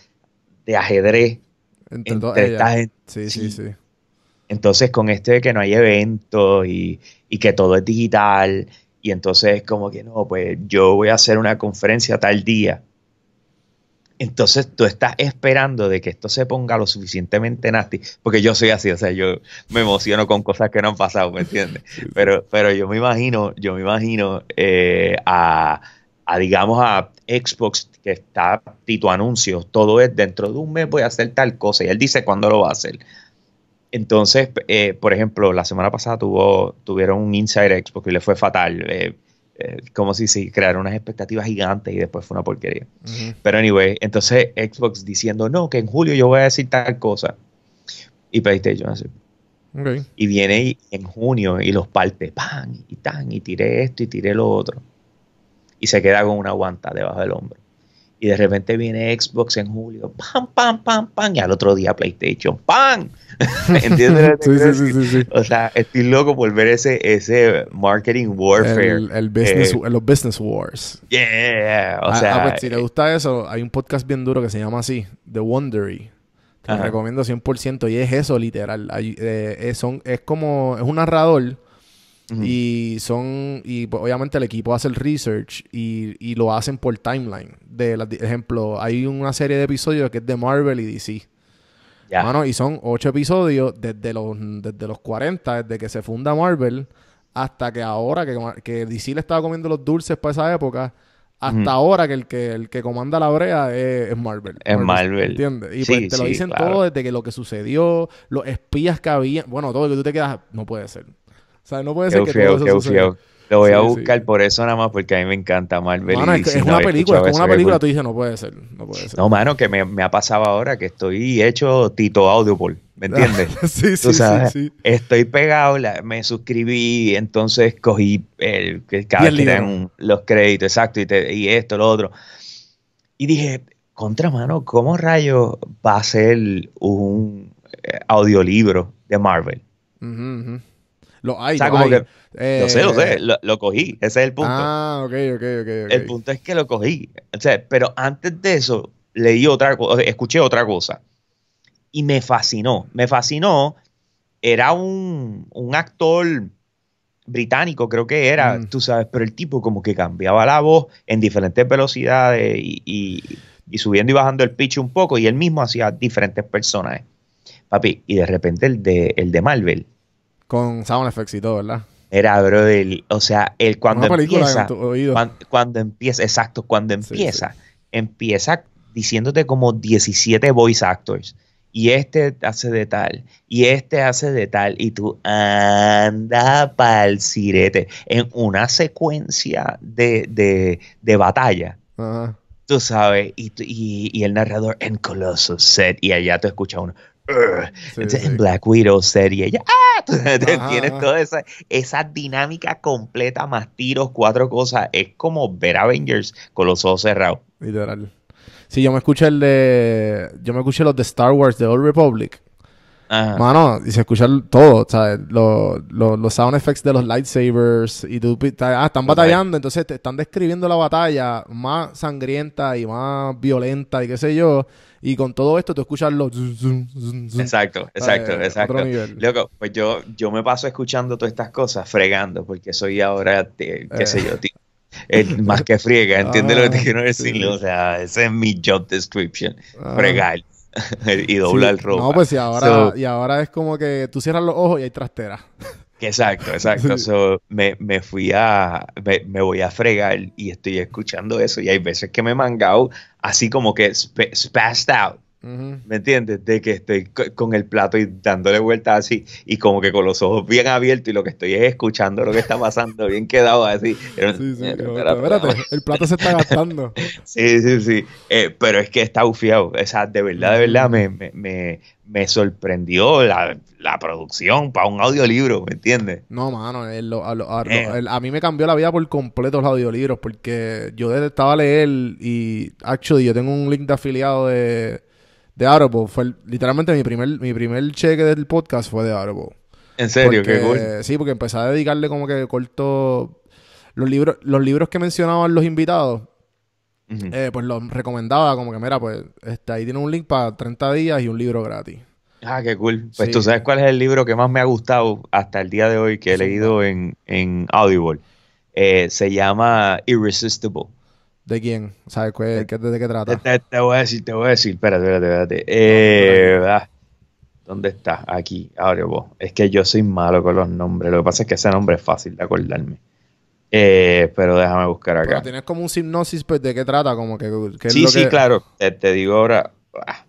de ajedrez entre, esta gente. Sí, sí, sí, Entonces, con esto de que no hay eventos y, que todo es digital, y entonces es como que no, pues yo voy a hacer una conferencia tal día entonces tú estás esperando de que esto se ponga lo suficientemente nasty, porque yo soy así, o sea, yo me emociono con cosas que no han pasado, ¿me entiendes? Pero, pero yo me imagino, yo me imagino eh, a, digamos, a Xbox que está Tito anuncio, todo es dentro de un mes voy a hacer tal cosa, y él dice cuándo lo va a hacer. Entonces, eh, por ejemplo, la semana pasada tuvo, tuvieron un Insider Xbox y le fue fatal. Eh, eh, como si se crearon unas expectativas gigantes y después fue una porquería. Pero anyway, entonces Xbox diciendo, no, que en julio yo voy a decir tal cosa. Y PlayStation así. Y viene en junio y los parte, pan y tan, y tiré esto y tiré lo otro. Y se queda con una guanta debajo del hombro y de repente viene Xbox en julio, pam, pam, pam, pam, y al otro día PlayStation, ¡pam! ¿Entiendes? sí, sí, sí, O sea, estoy loco por ver ese, ese marketing warfare. Eh, los business wars. Yeah, yeah, yeah. o ah, ah, sea. Pues, si le eh, gusta eso, hay un podcast bien duro que se llama así, The Wondery. te recomiendo 100% y es eso, literal. es, eh, es como, es un narrador y son, y pues, obviamente el equipo hace el research y, lo hacen por timeline. De, ejemplo, hay una serie de episodios que es de Marvel y DC. y son ocho episodios desde los, desde los 40, desde que se funda Marvel, hasta que ahora que, DC le estaba comiendo los dulces para esa época, hasta ahora que el, que el que comanda la brea es, Marvel. Es Marvel. Y pues, te lo dicen todo desde que lo que sucedió, los espías que había. Bueno, todo lo que tú te quedas, no puede ser. O sea, no puede ser que todo eso suceda. Lo voy a buscar por eso nada más, porque a mí me encanta Marvel. y es, es una película, es como una película, tú dices, no puede ser, no puede ser. No, mano, que me, ha pasado ahora que estoy hecho Tito Audible, ¿me entiendes? sí, sí, sí, sí, Estoy pegado, me suscribí, entonces cogí el, que cada los créditos, exacto, y, te, y esto, lo otro. Y dije, contra mano, ¿cómo rayos va a ser un eh, audiolibro de Marvel? Uh lo como sé, lo sé, eh, lo, cogí, ese es el punto. Ah, ok, ok, El punto es que lo cogí. pero antes de eso, leí otra cosa, escuché otra cosa. Y me fascinó, me fascinó. Era un, actor británico, creo que era, mm. tú sabes, pero el tipo como que cambiaba la voz en diferentes velocidades y, y subiendo y bajando el pitch un poco y él mismo hacía diferentes personas Papi, y de repente el de, el de Marvel, con Sound Effects y todo, ¿verdad? Era, bro, el, o sea, el cuando Una empieza. Cuando, cuando, empieza, exacto, cuando empieza, empieza diciéndote como 17 voice actors. Y este hace de tal, y este hace de tal, y tú anda pa'l sirete en una secuencia de, de, de batalla. Tú sabes, y, el narrador en Colossus set, y allá te escucha uno. En Black Widow serie, ya, ¡ah! tienes toda esa, esa dinámica completa, más tiros, cuatro cosas. Es como ver Avengers con los ojos cerrados. Literal. Sí, yo me escuché el de. Yo me escuché los de Star Wars de Old Republic. Mano, y se escucha todo, Los, sound effects de los lightsabers y tú, ah, están batallando, entonces te están describiendo la batalla más sangrienta y más violenta y qué sé yo. Y con todo esto tú escuchas los... Exacto, exacto, exacto. Loco, pues yo, yo me paso escuchando todas estas cosas, fregando, porque soy ahora, qué sé yo, eh. El más que friega, entiende lo que te ah, quiero decir. O sea, ese es mi job description. Ah. Fregar y doblar ropa. No, pues y ahora, y ahora es como que tú cierras los ojos y hay trasteras Exacto, exacto. So, me, fui a, me, voy a fregar y estoy escuchando eso y hay veces que me he mangado así como que spassed out. ¿Me entiendes? De que estoy con el plato y dándole vueltas así y como que con los ojos bien abiertos y lo que estoy es escuchando lo que está pasando, bien quedado así. sí, sí, pero el plato se está gastando. sí, sí, sí. Eh, pero es que está ufiado. O de verdad, de verdad me, sorprendió la, producción para un audiolibro, ¿me entiendes? No, mano, eh. a mí me cambió la vida por completo los audiolibros porque yo estaba leer y, actually, yo tengo un link de afiliado de de Arobo. Fue literalmente mi primer, mi primer cheque del podcast fue de Arobo. ¿En serio? Qué cool. Sí, porque empecé a dedicarle como que corto... Los libros, los libros que mencionaban los invitados, eh, pues los recomendaba como que, mira, pues este, ahí tiene un link para 30 días y un libro gratis. Ah, qué cool. Pues tú sabes cuál es el libro que más me ha gustado hasta el día de hoy que he leído en, en Audible. Eh, se llama Irresistible ¿De quién? ¿Sabes eh, de, qué, de, qué trata? Te, voy a decir, te voy a decir. Espérate, espérate, espérate. Eh, ¿Dónde está? Aquí. Ahora vos. Es que yo soy malo con los nombres. Lo que pasa es que ese nombre es fácil de acordarme. Eh, pero déjame buscar acá. tienes como un sinopsis pues, ¿de qué trata? Como que, sí, sí, claro. Te, te, digo ahora. Ah.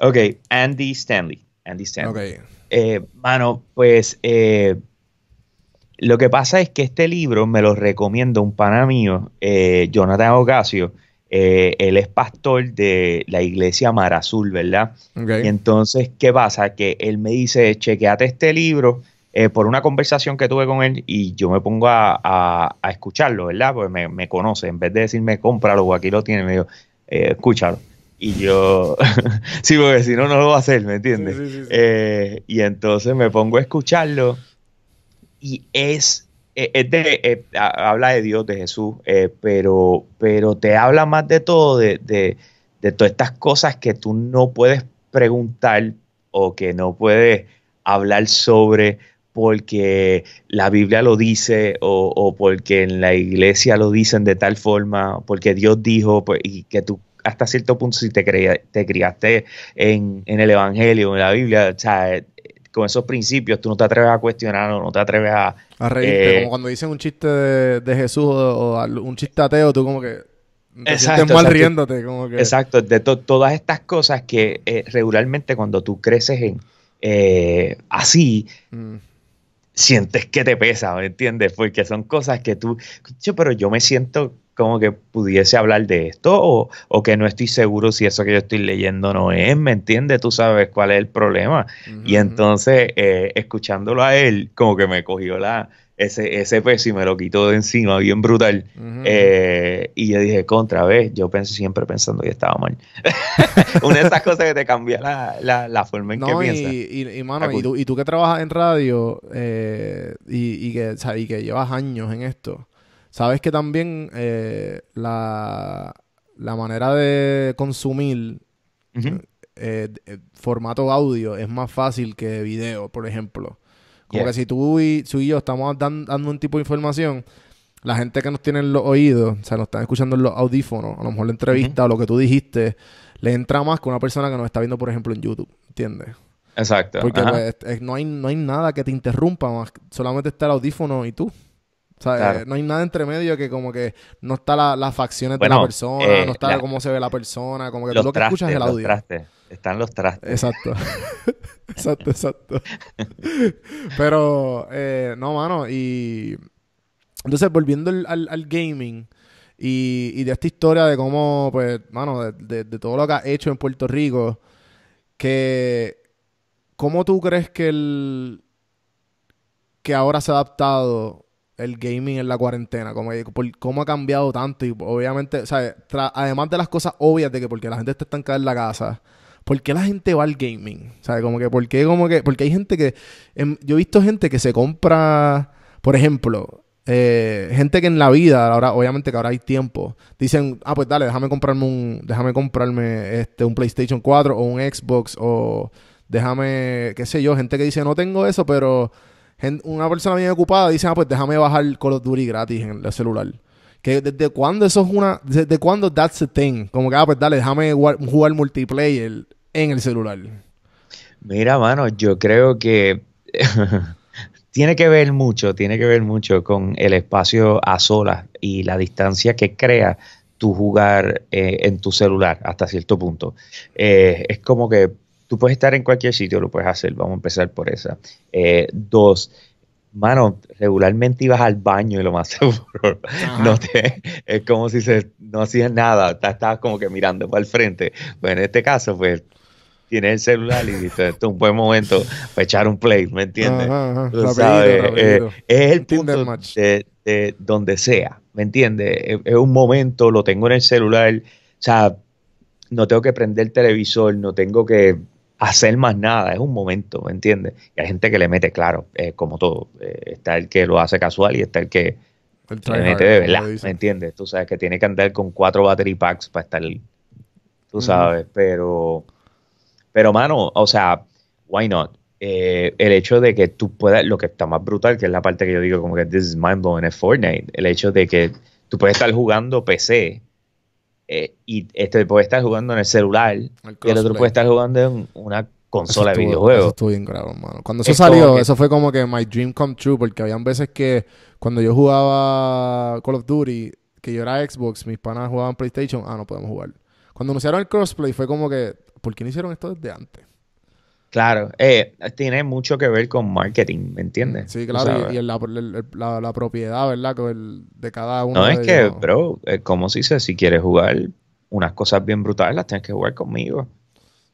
Ok, Andy Stanley. Andy Stanley. Okay. Eh, mano, pues lo que pasa es que este libro me lo recomienda un pana mío, eh, Jonathan Ocasio. Eh, él es pastor de la iglesia Mar Azul, ¿verdad? Y entonces, ¿qué pasa? Que él me dice, chequeate este libro eh, por una conversación que tuve con él y yo me pongo a, escucharlo, ¿verdad? porque me, conoce, en vez de decirme, cómpralo o aquí lo tiene, me digo, escúchalo. Y yo, sí, porque si no, no lo voy a hacer, ¿me entiendes? y entonces me pongo a escucharlo y es, eh, es de, eh, habla de Dios, de Jesús, eh, pero, pero te habla más de todo, de, de, de todas estas cosas que tú no puedes preguntar o que no puedes hablar sobre porque la Biblia lo dice o, o, porque en la iglesia lo dicen de tal forma, porque Dios dijo pues, y que tú hasta cierto punto si te, creía, te criaste en, en, el Evangelio, en la Biblia, o sea, con esos principios, tú no te atreves a cuestionar o no te atreves a... A reírte, eh, como cuando dicen un chiste de, Jesús o, un chiste ateo, tú como que... Te exacto, mal riéndote, como que... Exacto, de todas estas cosas que eh, regularmente cuando tú creces en eh, así, mm sientes que te pesa, ¿me entiendes? Porque son cosas que tú, pero yo me siento como que pudiese hablar de esto o, o, que no estoy seguro si eso que yo estoy leyendo no es, ¿me entiendes? Tú sabes cuál es el problema. Y entonces, eh, escuchándolo a él, como que me cogió la, ese, ese pues, lo quitó de encima, bien brutal. Eh, y yo dije, contra, vez, yo pensé siempre pensando que estaba mal. Una de esas cosas que te cambia la, forma en que piensas. Y, mano, y tú, que trabajas en radio eh, y, que, que llevas años en esto, sabes que también eh, la, manera de consumir. formato audio es más fácil que video, por ejemplo. Porque si tú y, yo estamos dando, un tipo de información, la gente que nos tiene los oídos, o sea, nos están escuchando en los audífonos, a lo mejor la entrevista o lo que tú dijiste, le entra más que una persona que nos está viendo, por ejemplo, en YouTube. ¿Entiendes? Exacto. Porque pues, no, hay, no hay nada que te interrumpa más. Solamente está el audífono y tú. O sea, eh, no hay nada entre medio que como que no está la, las facciones de la persona, eh, no está cómo se ve la persona, como que tú lo que escuchas es el audio. Están los trastes. Exacto. exacto, exacto. Pero, eh, no, mano, y... Entonces, volviendo al, gaming y, de esta historia de cómo, pues, mano, de, todo lo que ha hecho en Puerto Rico, que... ¿Cómo tú crees que el... que ahora se ha adaptado el gaming en la cuarentena, como, cómo ha cambiado tanto y obviamente, o sea, además de las cosas obvias de que porque la gente está estancada en la casa, ¿por qué la gente va al gaming? ¿Sabes? Como que, ¿por qué? Como que, porque hay gente que. Em, yo he visto gente que se compra, por ejemplo, eh, gente que en la vida, ahora, obviamente que ahora hay tiempo, dicen, ah, pues dale, déjame comprarme un, déjame comprarme este, un PlayStation 4 o un Xbox o déjame, qué sé yo, gente que dice, no tengo eso, pero una persona bien ocupada dice, ah, pues déjame bajar Call of Duty gratis en el celular. Que desde cuándo eso es una. Desde cuándo that's a thing. Como que, ah, pues dale, déjame jugar, multiplayer en el celular. Mira, mano, yo creo que. tiene que ver mucho, tiene que ver mucho con el espacio a solas y la distancia que crea tu jugar eh, en tu celular hasta cierto punto. Eh, es como que tú puedes estar en cualquier sitio, lo puedes hacer, vamos a empezar por esa. Eh, dos, mano, regularmente ibas al baño y lo más seguro, no te, es como si se, no hacías nada, estabas como que mirando para el frente. Pues en este caso, pues tienes el celular y dices, esto es un buen momento para echar un play, ¿me entiendes? Ajá, eh, es el punto de, donde sea, ¿me entiendes? es, un momento, lo tengo en el celular, o sea, no tengo que prender el televisor, no tengo que hacer más nada, es un momento, ¿me entiendes? Y hay gente que le mete, claro, eh, como todo, eh, está el que lo hace casual y está el que le mete de verdad, ¿me entiendes? Tú sabes que tiene que andar con cuatro battery packs para estar, tú sabes, pero, pero mano, o sea, why not? Eh, el hecho de que tú puedas, lo que está más brutal, que es la parte que yo digo como que this is mind blowing, Fortnite, el hecho de que tú puedes estar jugando PC eh, y este puede estar jugando en el celular y el otro puede estar jugando en una consola de videojuegos. Eso estuvo bien grave, hermano Cuando eso salió, eso fue como que my dream come true, porque habían veces que cuando yo jugaba Call of Duty, que yo era Xbox, mis panas jugaban PlayStation, ah, no podemos jugar. Cuando anunciaron el crossplay fue como que, ¿por qué no hicieron esto desde antes? Claro, eh, tiene mucho que ver con marketing, ¿me entiendes? Sí, claro, y, la, propiedad, ¿verdad? de cada uno. No, es que, bro, eh, como como se dice, si quieres jugar unas cosas bien brutales, las tienes que jugar conmigo.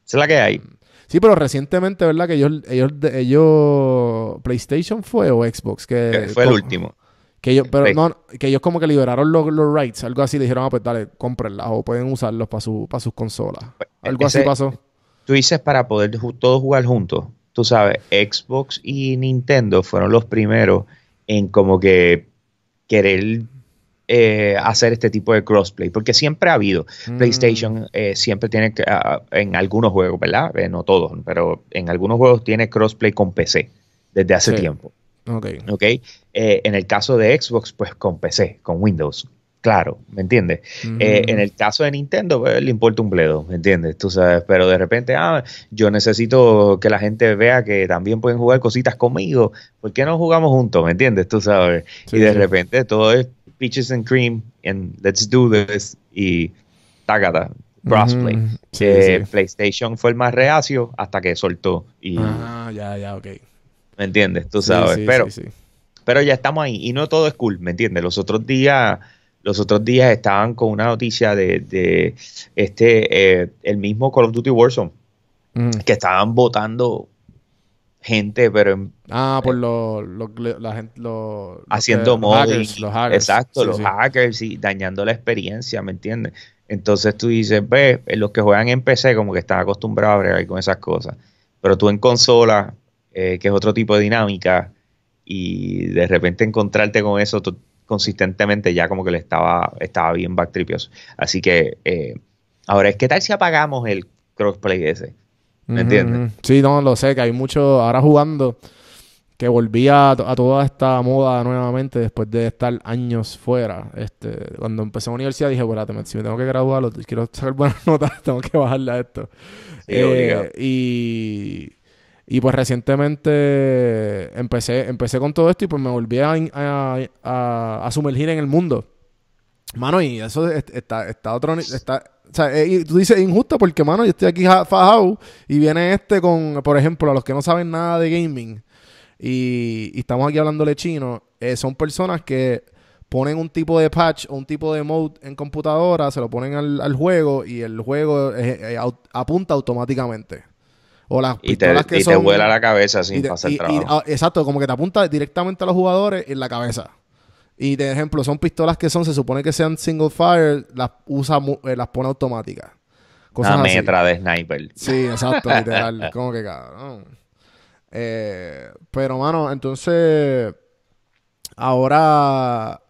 Esa es la que hay. Mm. Sí, pero recientemente, ¿verdad? Que ellos, ellos, ellos PlayStation fue o Xbox, que... Fue el último. Que ellos, pero que ellos como que liberaron los, rights, algo así, dijeron, ah, pues dale, cómprenlas o pueden usarlos para su, para sus consolas. Pues, algo así pasó tú dices para poder todos jugar juntos. Tú sabes, Xbox y Nintendo fueron los primeros en como que querer eh, hacer este tipo de crossplay, porque siempre ha habido. Mm. PlayStation eh, siempre tiene, ah, en algunos juegos, ¿verdad? Eh, no todos, pero en algunos juegos tiene crossplay con PC desde hace tiempo. Ok. okay? en el caso de Xbox, pues con PC, con Windows claro, ¿me entiendes? Eh, en el caso de Nintendo, pues, le importa un bledo, ¿me entiendes? Tú sabes, pero de repente, ah, yo necesito que la gente vea que también pueden jugar cositas conmigo, ¿por qué no jugamos juntos? ¿Me entiendes? Tú sabes. y de repente todo es peaches and cream, en let's do this, y tagada. Crossplay. Eh, PlayStation fue el más reacio hasta que soltó. Y, ah, ya, ya, ok. ¿Me entiendes? Tú sabes. pero, pero ya estamos ahí. Y no todo es cool, ¿me entiendes? Los otros días los otros días estaban con una noticia de, este, eh, el mismo Call of Duty Warzone, mm. que estaban votando gente, pero... ah, por eh, los... la gente, haciendo Exacto, los hackers y dañando la experiencia, ¿me entiendes? Entonces tú dices, ve, eh, los que juegan en PC como que están acostumbrados a bregar con esas cosas. Pero tú en consola, que es otro tipo de dinámica, y de repente encontrarte con eso, tú, consistentemente ya como que le estaba, estaba bien tripios Así que eh, ahora es que tal si apagamos el crossplay ese. ¿Me entiendes? Sí, no, lo sé, que hay mucho ahora jugando que volvía a, toda esta moda nuevamente después de estar años fuera. Este, cuando empecé la universidad dije, bueno si me tengo que graduar, quiero sacar buenas notas, tengo que bajarle a esto. Eh, y y pues recientemente empecé, empecé con todo esto y pues me volví a, sumergir en el mundo. Mano, y eso está, está otro. Está, o sea, eh, tú dices injusto porque, mano, yo estoy aquí fajado y viene este con, por ejemplo, a los que no saben nada de gaming y, estamos aquí hablándole chino, eh, son personas que ponen un tipo de patch o un tipo de mode en computadora, se lo ponen al, juego y el juego eh, apunta automáticamente y te, que te vuela la cabeza sin pasar trabajo. Ah, exacto, como que te apunta directamente a los jugadores en la cabeza. Y de ejemplo, son pistolas que son, se supone que sean single fire, las usa, eh, las pone automáticas. una metra de sniper. Sí, exacto, literal. como que cabrón. Eh, pero, mano, entonces. Ahora.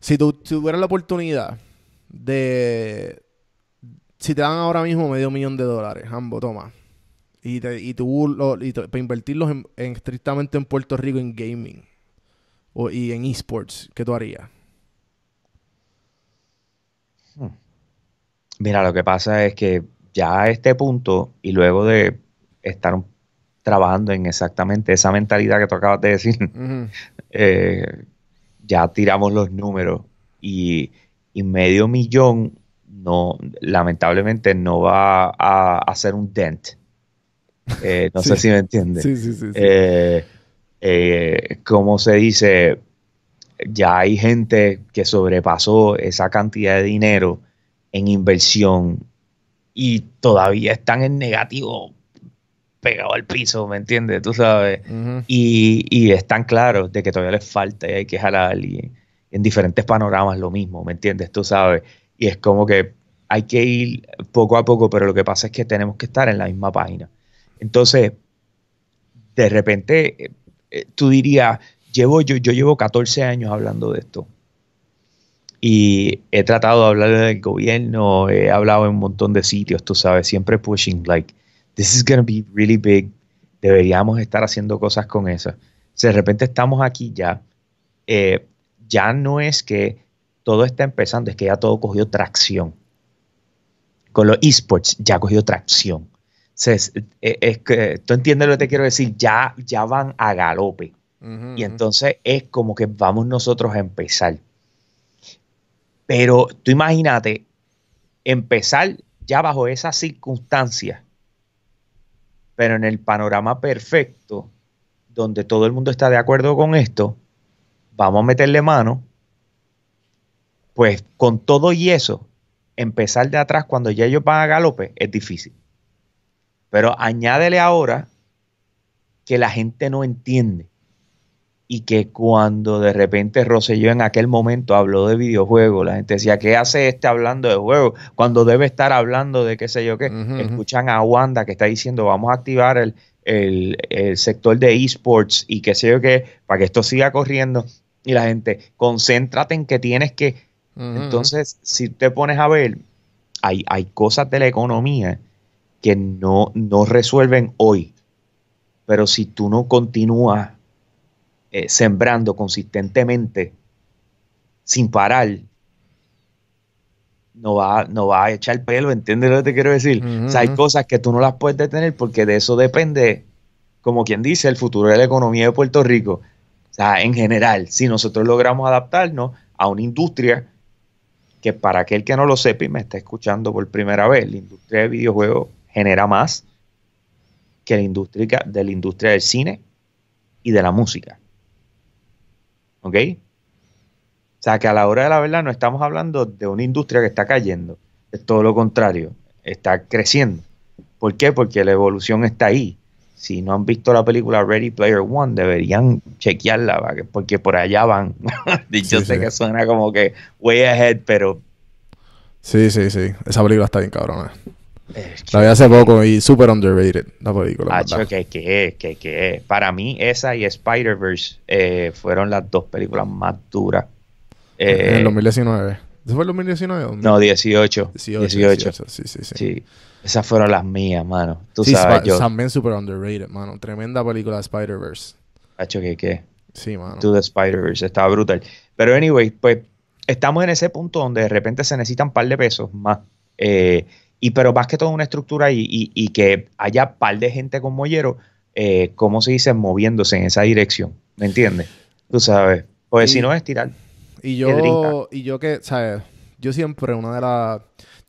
Si tú tuvieras la oportunidad de. Si te dan ahora mismo medio millón de dólares, ambos, toma. Y, te, y tú para invertirlos en, estrictamente en Puerto Rico en gaming o, y en esports, ¿qué tú harías? Hmm. Mira, lo que pasa es que ya a este punto y luego de estar trabajando en exactamente esa mentalidad que tú acabas de decir, eh, ya tiramos los números y, y, medio millón no lamentablemente no va a hacer un dent eh, no sé si me entiendes. Eh, eh, como se dice? Ya hay gente que sobrepasó esa cantidad de dinero en inversión y todavía están en negativo pegado al piso, ¿me entiendes? Tú sabes. y, están claros de que todavía les falta y hay que jalar y En diferentes panoramas lo mismo, ¿me entiendes? Tú sabes. Y es como que hay que ir poco a poco, pero lo que pasa es que tenemos que estar en la misma página. Entonces, de repente, eh, eh, tú dirías, llevo, yo, llevo 14 años hablando de esto. Y he tratado de hablar del gobierno, he hablado en un montón de sitios, tú sabes, siempre pushing, like, this is going to be really big, deberíamos estar haciendo cosas con eso. Si de repente estamos aquí ya, eh, ya no es que todo está empezando, es que ya todo cogió tracción. Con los esports ya ha cogido tracción. E, es, que, tú entiendes lo que te quiero decir, ya, ya van a galope. y entonces es como que vamos nosotros a empezar. Pero tú imagínate empezar ya bajo esas circunstancias, pero en el panorama perfecto, donde todo el mundo está de acuerdo con esto, vamos a meterle mano, pues con todo y eso, empezar de atrás cuando ya ellos van a galope es difícil. Pero añádele ahora que la gente no entiende y que cuando de repente Roselló en aquel momento habló de videojuegos, la gente decía, ¿qué hace este hablando de juegos? Cuando debe estar hablando de qué sé yo qué. Escuchan a Wanda que está diciendo, vamos a activar el, sector de esports y qué sé yo qué, para que esto siga corriendo. Y la gente, concéntrate en que tienes que... Entonces, si te pones a ver, hay, hay cosas de la economía que no, resuelven hoy. Pero si tú no continúas eh, sembrando consistentemente, sin parar, no va, no va a echar pelo, ¿entiendes lo que te quiero decir? o sea, hay cosas que tú no las puedes detener porque de eso depende, como quien dice, el futuro de la economía de Puerto Rico. O sea, en general, si nosotros logramos adaptarnos a una industria que para aquel que no lo sepa y me está escuchando por primera vez, la industria de videojuegos genera más que la industria, de la industria del cine y de la música. ¿Ok? O sea, que a la hora de la verdad no estamos hablando de una industria que está cayendo, es todo lo contrario, está creciendo. ¿Por qué? Porque la evolución está ahí. Si no han visto la película Ready Player One, deberían chequearla, porque por allá van. Dicho sé que suena como que way ahead, pero... Sí, sí, sí. Esa película está bien cabrona. Eh. Eh, la hace poco y super underrated la película. que, que, que, que, Para mí, esa y Spider-Verse eh, fueron las dos películas más duras. en el 2019. Eh, ¿Eso fue el 2019? No, 18. 18. 18. Sí, sí, sí, sí, Esas fueron las mías, mano. Tú También súper underrated, mano. Tremenda película Spider-Verse. Hacho, que, que. Sí, mano. To de Spider-Verse. Estaba brutal. Pero, anyway, pues estamos en ese punto donde de repente se necesitan un par de pesos más. Eh, y pero más que toda una estructura y, y, que haya par de gente con mollero, eh, ¿cómo se dice? Moviéndose en esa dirección. ¿Me entiendes? Tú sabes. Pues si no es tirar. Y yo, y yo que, ¿sabes? Yo siempre una de las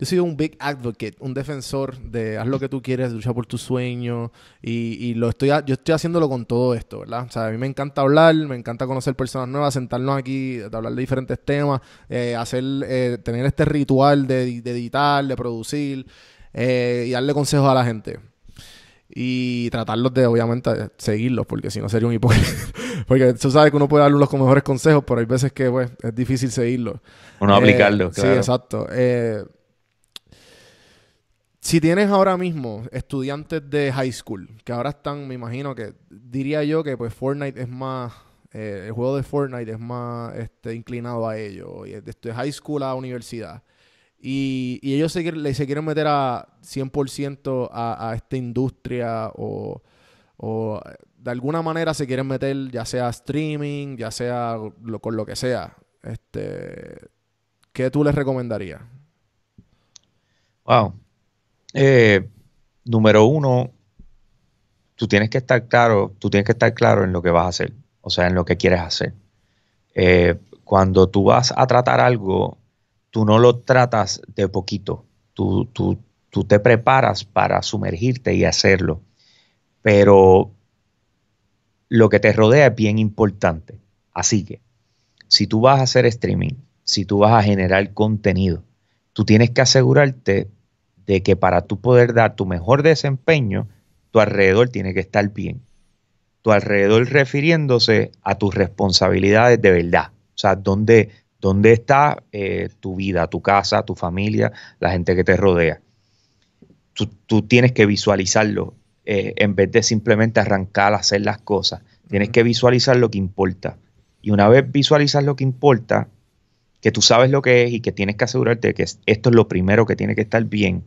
yo sido un big advocate, un defensor de haz lo que tú quieres, lucha por tus sueños. Y, lo estoy, yo estoy haciéndolo con todo esto, ¿verdad? O sea, a mí me encanta hablar, me encanta conocer personas nuevas, sentarnos aquí, hablar de diferentes temas, eh, hacer, eh, tener este ritual de, editar, de producir eh, y darle consejos a la gente y tratarlos de, obviamente, seguirlos, porque si no sería un hipócrita. porque tú sabes que uno puede unos con mejores consejos, pero hay veces que, pues, es difícil seguirlos. O no aplicarlo, Sí, exacto. Eh, si tienes ahora mismo estudiantes de high school, que ahora están, me imagino que diría yo que pues Fortnite es más, eh, el juego de Fortnite es más este, inclinado a ello, y de high school a universidad. Y, ellos se, quieren meter a 100% a, a, esta industria o, de alguna manera se quieren meter ya sea streaming, ya sea con lo que sea. Este, ¿Qué tú les recomendarías? Wow, eh, número uno, tú tienes que estar claro, tú tienes que estar claro en lo que vas a hacer, o sea, en lo que quieres hacer. Eh, cuando tú vas a tratar algo, tú no lo tratas de poquito, tú, tú, tú te preparas para sumergirte y hacerlo, pero lo que te rodea es bien importante. Así que, si tú vas a hacer streaming, si tú vas a generar contenido, tú tienes que asegurarte de que para tú poder dar tu mejor desempeño, tu alrededor tiene que estar bien. Tu alrededor refiriéndose a tus responsabilidades de verdad. O sea, dónde, dónde está eh, tu vida, tu casa, tu familia, la gente que te rodea. Tú, tienes que visualizarlo eh, en vez de simplemente arrancar a hacer las cosas. Tienes que visualizar lo que importa. Y una vez visualizas lo que importa, que tú sabes lo que es y que tienes que asegurarte que esto es lo primero que tiene que estar bien,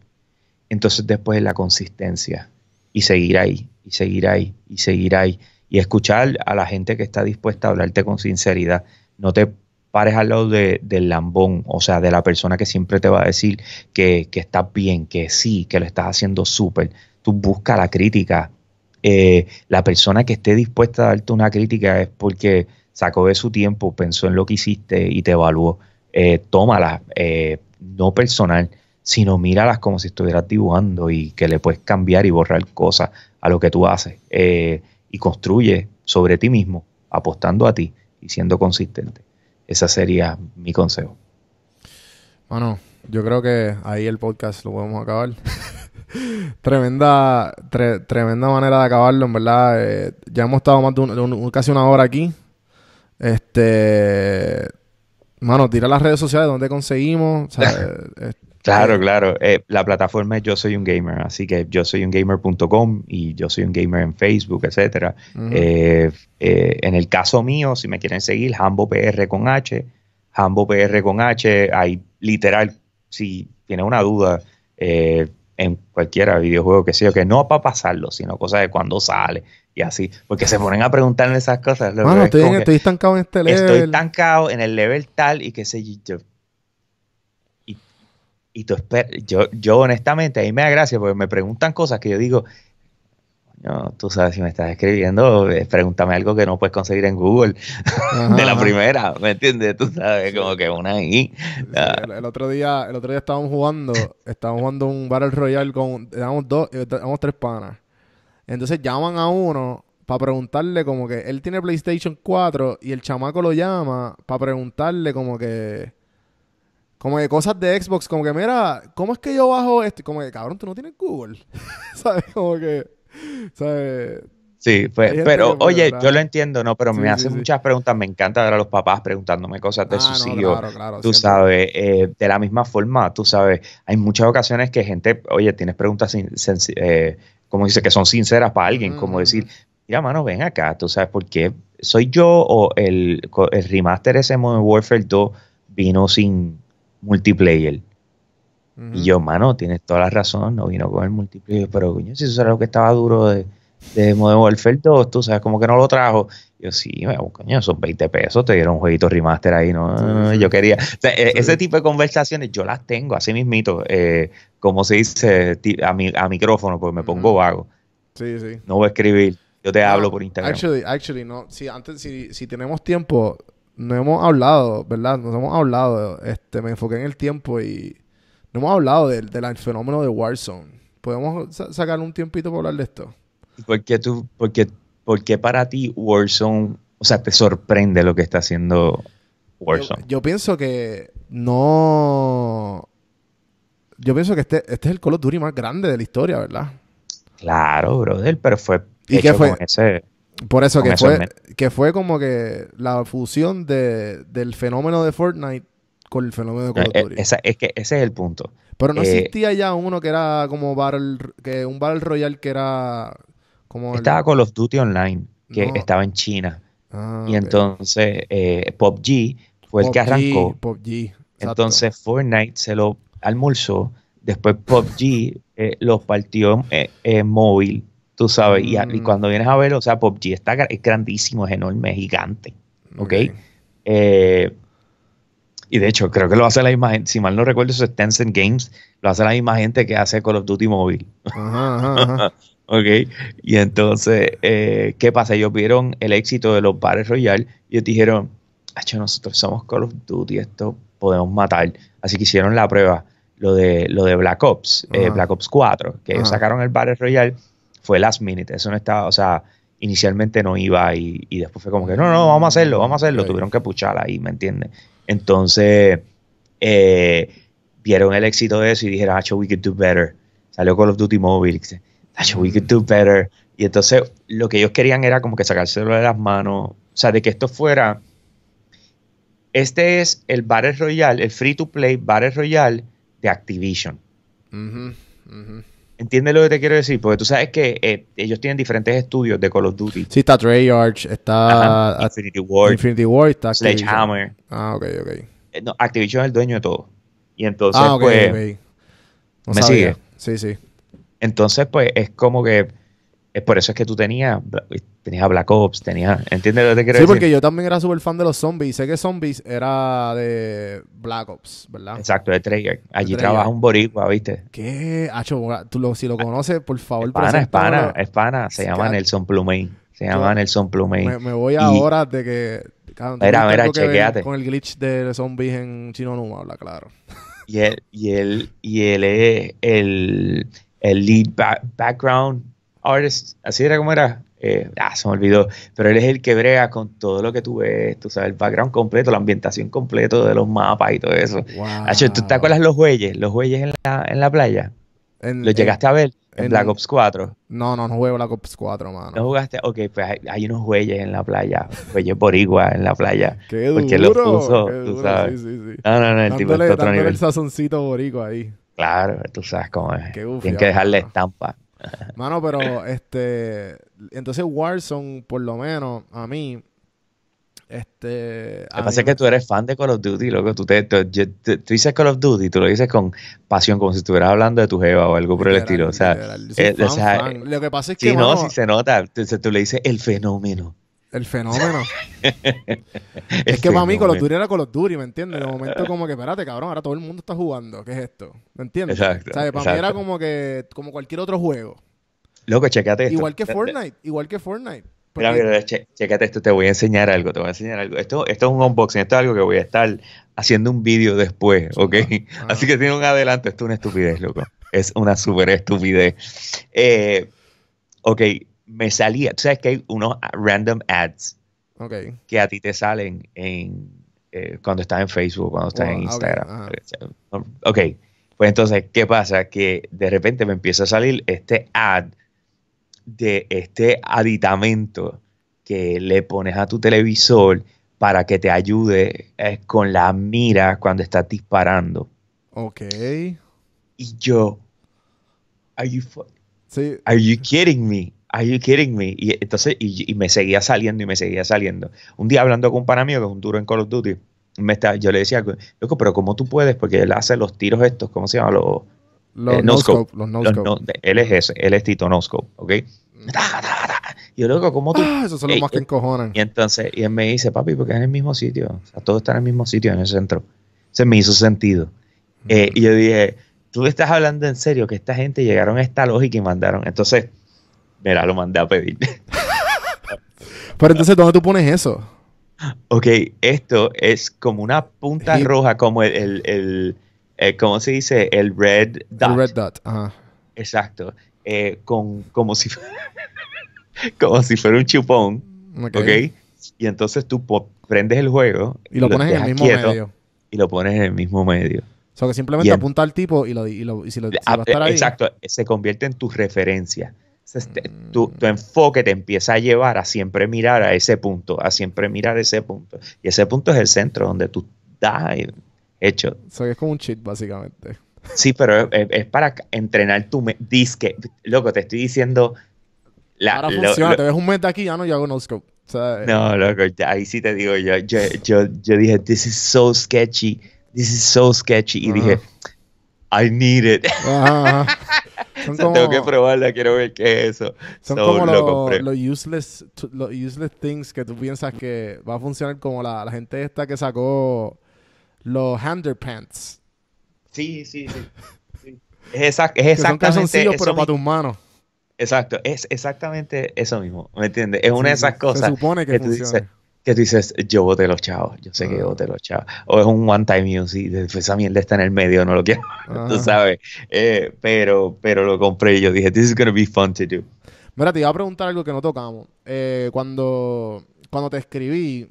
entonces después es la consistencia y seguir ahí, y seguir ahí, y seguir ahí, y escuchar a la gente que está dispuesta a hablarte con sinceridad. No te pares al lado del lambón, o sea, de la persona que siempre te va a decir que, que estás bien, que sí, que lo estás haciendo súper. Tú busca la crítica. Eh, la persona que esté dispuesta a darte una crítica es porque sacó de su tiempo, pensó en lo que hiciste y te evaluó. Eh, eh, no personal, sino míralas como si estuvieras dibujando y que le puedes cambiar y borrar cosas a lo que tú haces. Eh, y construye sobre ti mismo, apostando a ti y siendo consistente. Ese sería mi consejo. Bueno, yo creo que ahí el podcast lo podemos acabar. tremenda, tremenda manera de acabarlo, en verdad. Eh, ya hemos estado más de un, casi una hora aquí. Este. Mano, tira las redes sociales donde conseguimos. Este, claro, claro. Eh, la plataforma es Yo Soy un Gamer, así que yo soy un gamer.com y yo soy un gamer en Facebook, etcétera. Eh, eh, en el caso mío, si me quieren seguir, Hambo PR con H, Hambo PR con H, hay literal, si tiene una duda, eh, en cualquiera videojuego que sea, que no para pasarlo, sino cosas de cuando sale y así, porque se ponen a preguntarle esas cosas. estoy, estancado en este level. Estoy estancado en el level tal y qué sé yo. Y, tú yo, yo honestamente, ahí me da gracia porque me preguntan cosas que yo digo, no, tú sabes, si me estás escribiendo, eh, pregúntame algo que no puedes conseguir en Google de la primera, ¿me entiendes? Tú sabes, como que una y ah. el, otro día, el otro día estábamos jugando, estábamos jugando un Battle Royale con, éramos dos, eh, tres panas. Entonces llaman a uno para preguntarle como que, él tiene PlayStation 4 y el chamaco lo llama para preguntarle como que, como que cosas de Xbox, como que mira, ¿cómo es que yo bajo esto? Como que, cabrón, tú no tienes Google, ¿sabes? Como que... Sí, pero oye, yo lo entiendo, ¿no? Pero me hacen muchas preguntas, me encanta ver a los papás preguntándome cosas de ah, sus hijos. Claro, claro, tú sabes, eh, de la misma forma, tú sabes, hay muchas ocasiones que gente, oye, tienes preguntas, eh, como dice, que son sinceras para alguien, como decir, mira, mano, ven acá, tú sabes, ¿por qué soy yo o el, el remaster ese Modern Warfare 2 vino sin multiplayer? Y yo, mano, tienes toda la razón, no vino con el multiplayer, pero coño, si eso era lo que estaba duro de, de Modern Warfare 2, tú sabes, como que no lo trajo. Yo, sí, coño, son 20 pesos te dieron un jueguito remaster ahí, ¿no? yo quería. E, ese tipo de conversaciones yo las tengo, así mismito, eh, como se dice a, mi, a micrófono, porque me pongo vago. Sí, sí. No voy a escribir, yo te hablo por Instagram. Actually, actually, no. Si, antes, si, si tenemos tiempo, no hemos hablado, ¿verdad? Nos hemos hablado. Este, me enfoqué en el tiempo y hemos hablado del, fenómeno de Warzone. ¿Podemos sacar un tiempito para hablar de esto? ¿Por qué, tú, porque, porque para ti Warzone, o sea, te sorprende lo que está haciendo Warzone? Yo, pienso que no... Yo pienso que este, este es el Call of Duty más grande de la historia, ¿verdad? Claro, brother, pero fue... ¿Y qué fue? ese, por eso, que fue, que fue como que la fusión del fenómeno de Fortnite con el fenómeno de eh, eh, que ese es el punto. Pero no eh, existía ya uno que era como que un Battle Royale que era como... Estaba Call of Duty Online, que estaba en China. Ah, y entonces pop g fue el que arrancó. Entonces Fortnite se lo almorzó. Después pop g lo partió en móvil, tú sabes. Y, mm. cuando vienes a verlo, o sea, PUBG está, es grandísimo, es enorme, es gigante. ¿Ok? okay. Eh, y de hecho, creo que lo hace la misma gente. Si mal no recuerdo, eso es Tencent Games. Lo hace la misma gente que hace Call of Duty móvil. Ajá, ok. Y entonces, eh, ¿qué pasa? Ellos vieron el éxito de los Bares Royale y ellos dijeron, nosotros somos Call of Duty, esto podemos matar. Así que hicieron la prueba. Lo de, lo de Black Ops, eh, Black Ops 4, que ellos sacaron el Battle Royale, fue last minute. Eso no estaba, o sea, inicialmente no iba y, después fue como que no, no, vamos a hacerlo, vamos a hacerlo. Tuvieron que puchar ahí, ¿me entiendes? Entonces, eh, vieron el éxito de eso y dijeron, Acho, we could do better. Salió Call of Duty Mobile. Acho, we could do better. Y entonces, lo que ellos querían era como que sacárselo de las manos. O sea, de que esto fuera. Este es el Battle Royale, el free to play Battle Royale de Activision. ¿Entiendes lo que te quiero decir? Porque tú sabes que eh, ellos tienen diferentes estudios de Call of Duty. Sí, está Treyarch, está Infinity War, Infinity War está Sledgehammer. Ah, ok, ok. Eh, no, Activision es el dueño de todo. Y entonces, ah, okay, pues. ¿Me sigue? Sí, sí. Entonces, pues, es como que es por eso es que tú tenías, eh, tenías a Black Ops, tenías. ¿Entiendes lo que te quiero sí, decir? Sí, porque yo también era súper fan de los zombies. Sé que zombies era de Black Ops, ¿verdad? Exacto, de Trigger. Allí trabaja un boricua, ¿viste? ¿Qué? Hacho, tú si lo conoces, por favor, pana. espana, espana. Se llama Nelson Plumain. Se llama Nelson Plumain. Me, voy ahora de que. Mira, mira, chequeate. Con el glitch de zombies en Chino no habla, claro. Y él, y él, y es el, el lead background artist, así era como era. Eh, ah, se me olvidó. Pero él es el que brega con todo lo que tú ves, tú sabes, el background completo, la ambientación completa de los mapas y todo eso. Ah, ¿tú te acuerdas los güeyes? Los güeyes en la, en la playa. ¿Los llegaste a ver? En, Black Ops 4. No, no, no jugué Black Ops 4, mano. ¿No jugaste? Ok, pues hay, unos güeyes en la playa. Güeyes borigua en la playa. ¡Qué duro! Porque los puso, tú sabes. Sí, sí, sí. No, no, no, el tipo está otro nivel. el sazoncito boricua ahí. Claro, tú sabes cómo es. Qué Tienes que dejarle estampa. Mano, pero este. Entonces, Warzone, por lo menos, a mí. Este. Lo que pasa es que tú eres fan de Call of Duty, loco. Tú, te, tú, dices Call of Duty, tú lo dices con pasión, como si estuvieras hablando de tu jeva o algo por el estilo. O sea, eh, lo que pasa es que. Si no, si se nota. tú le dices el fenómeno. El fenómeno. es este que para mí Call of Duty era Call of Duty, ¿me entiendes? en el momento como que, espérate, cabrón, ahora todo el mundo está jugando. ¿Qué es esto? ¿Me entiendes? Exacto. Para mí era como que, como cualquier otro juego. Loco, checate esto. Igual que Fortnite, igual que Fortnite. Mira, mira, esto, te voy a enseñar algo, te voy a enseñar algo. Esto, esto es un unboxing, esto es algo que voy a estar haciendo un vídeo después, ah, ¿ok? Ah. Así que tiene un adelanto, esto es una estupidez, loco. Es una super estupidez. Eh, ok, me salía, tú sabes que hay unos random ads que a ti te salen en, eh, cuando estás en Facebook, cuando estás en Instagram. Okay, ok, pues entonces, ¿qué pasa? Que de repente me empieza a salir este ad de este aditamento que le pones a tu televisor para que te ayude eh, con la mira cuando estás disparando. Ok. Y yo, are you, are you kidding me? are you kidding me? Y entonces, y, me seguía saliendo y me seguía saliendo. Un día hablando con un pana mío que es un duro en Call of Duty, me está, yo le decía, loco, pero ¿cómo tú puedes? Porque él hace los tiros estos, ¿cómo se llama? Los, los eh, no scope, Los no scope. él es él es Tito No Scope, ¿ok? Mm. Y yo, loco, ¿cómo tú? Ah, esos son los más que eh, encojonan. Y entonces, y él me dice, papi, porque es en el mismo sitio. O sea, todo está en el mismo sitio, en el centro. Se me hizo sentido. Eh, mm. y yo dije, tú estás hablando en serio que esta gente llegaron a esta lógica y mandaron. Entonces, Mira, lo mandé a pedir. Pero entonces, ¿dónde tú pones eso? Ok, esto es como una punta roja, como el, el, eh, ¿cómo se dice? El red dot. El red dot, ajá. Exacto. Eh, con, como, si, como si fuera un chupón. Ok. Y entonces tú prendes el juego. Y lo, pones en el mismo medio. Y lo pones en el mismo medio. O sea, que simplemente apunta al tipo y, lo, y, si, lo, ah, va a estar eh, ahí. Exacto, se convierte en tu referencia. Mm. tu, enfoque te empieza a llevar a siempre mirar a ese punto, a siempre mirar ese punto. Y ese punto es el centro donde tú estás hecho. O es como un cheat, básicamente. Sí, pero es, para entrenar tu disque. Loco, te estoy diciendo. La, Ahora te ves un de aquí, ya no, yo hago no scope. no, loco, ahí sí te digo yo. Yo, dije, this is so sketchy, this is so sketchy. Y dije, I need it. tengo que probarla, quiero ver qué es eso. Son como los useless, useless things que tú piensas que va a funcionar como la, gente esta que sacó los hander pants. sí, sí. sí. Es, exacto es exactamente son eso pero para tus manos. Exacto, es exactamente eso mismo, ¿me entiendes? Es una de esas cosas se supone que, que que tú dices, yo voté los chavos, yo sé que ah. voté los chavos. O es un one time use y después esa mierda está en el medio, no lo quiero, tú sabes. Eh, pero, pero lo compré y yo dije, this is gonna be fun to do. Mira, te iba a preguntar algo que no tocamos. Eh, cuando, cuando te escribí,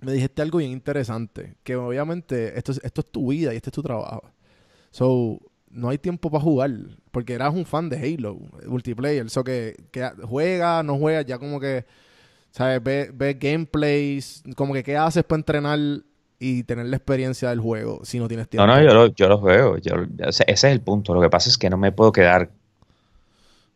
me dijiste algo bien interesante, que obviamente esto es, esto es tu vida y este es tu trabajo. So, no hay tiempo para jugar, porque eras un fan de Halo, multiplayer, eso que, que juega, no juega, ya como que ¿sabes? Ve gameplays, como que qué haces para entrenar y tener la experiencia del juego si no tienes tiempo. No, no, yo, lo, yo los veo. ese, es el punto. Lo que pasa es que no me puedo quedar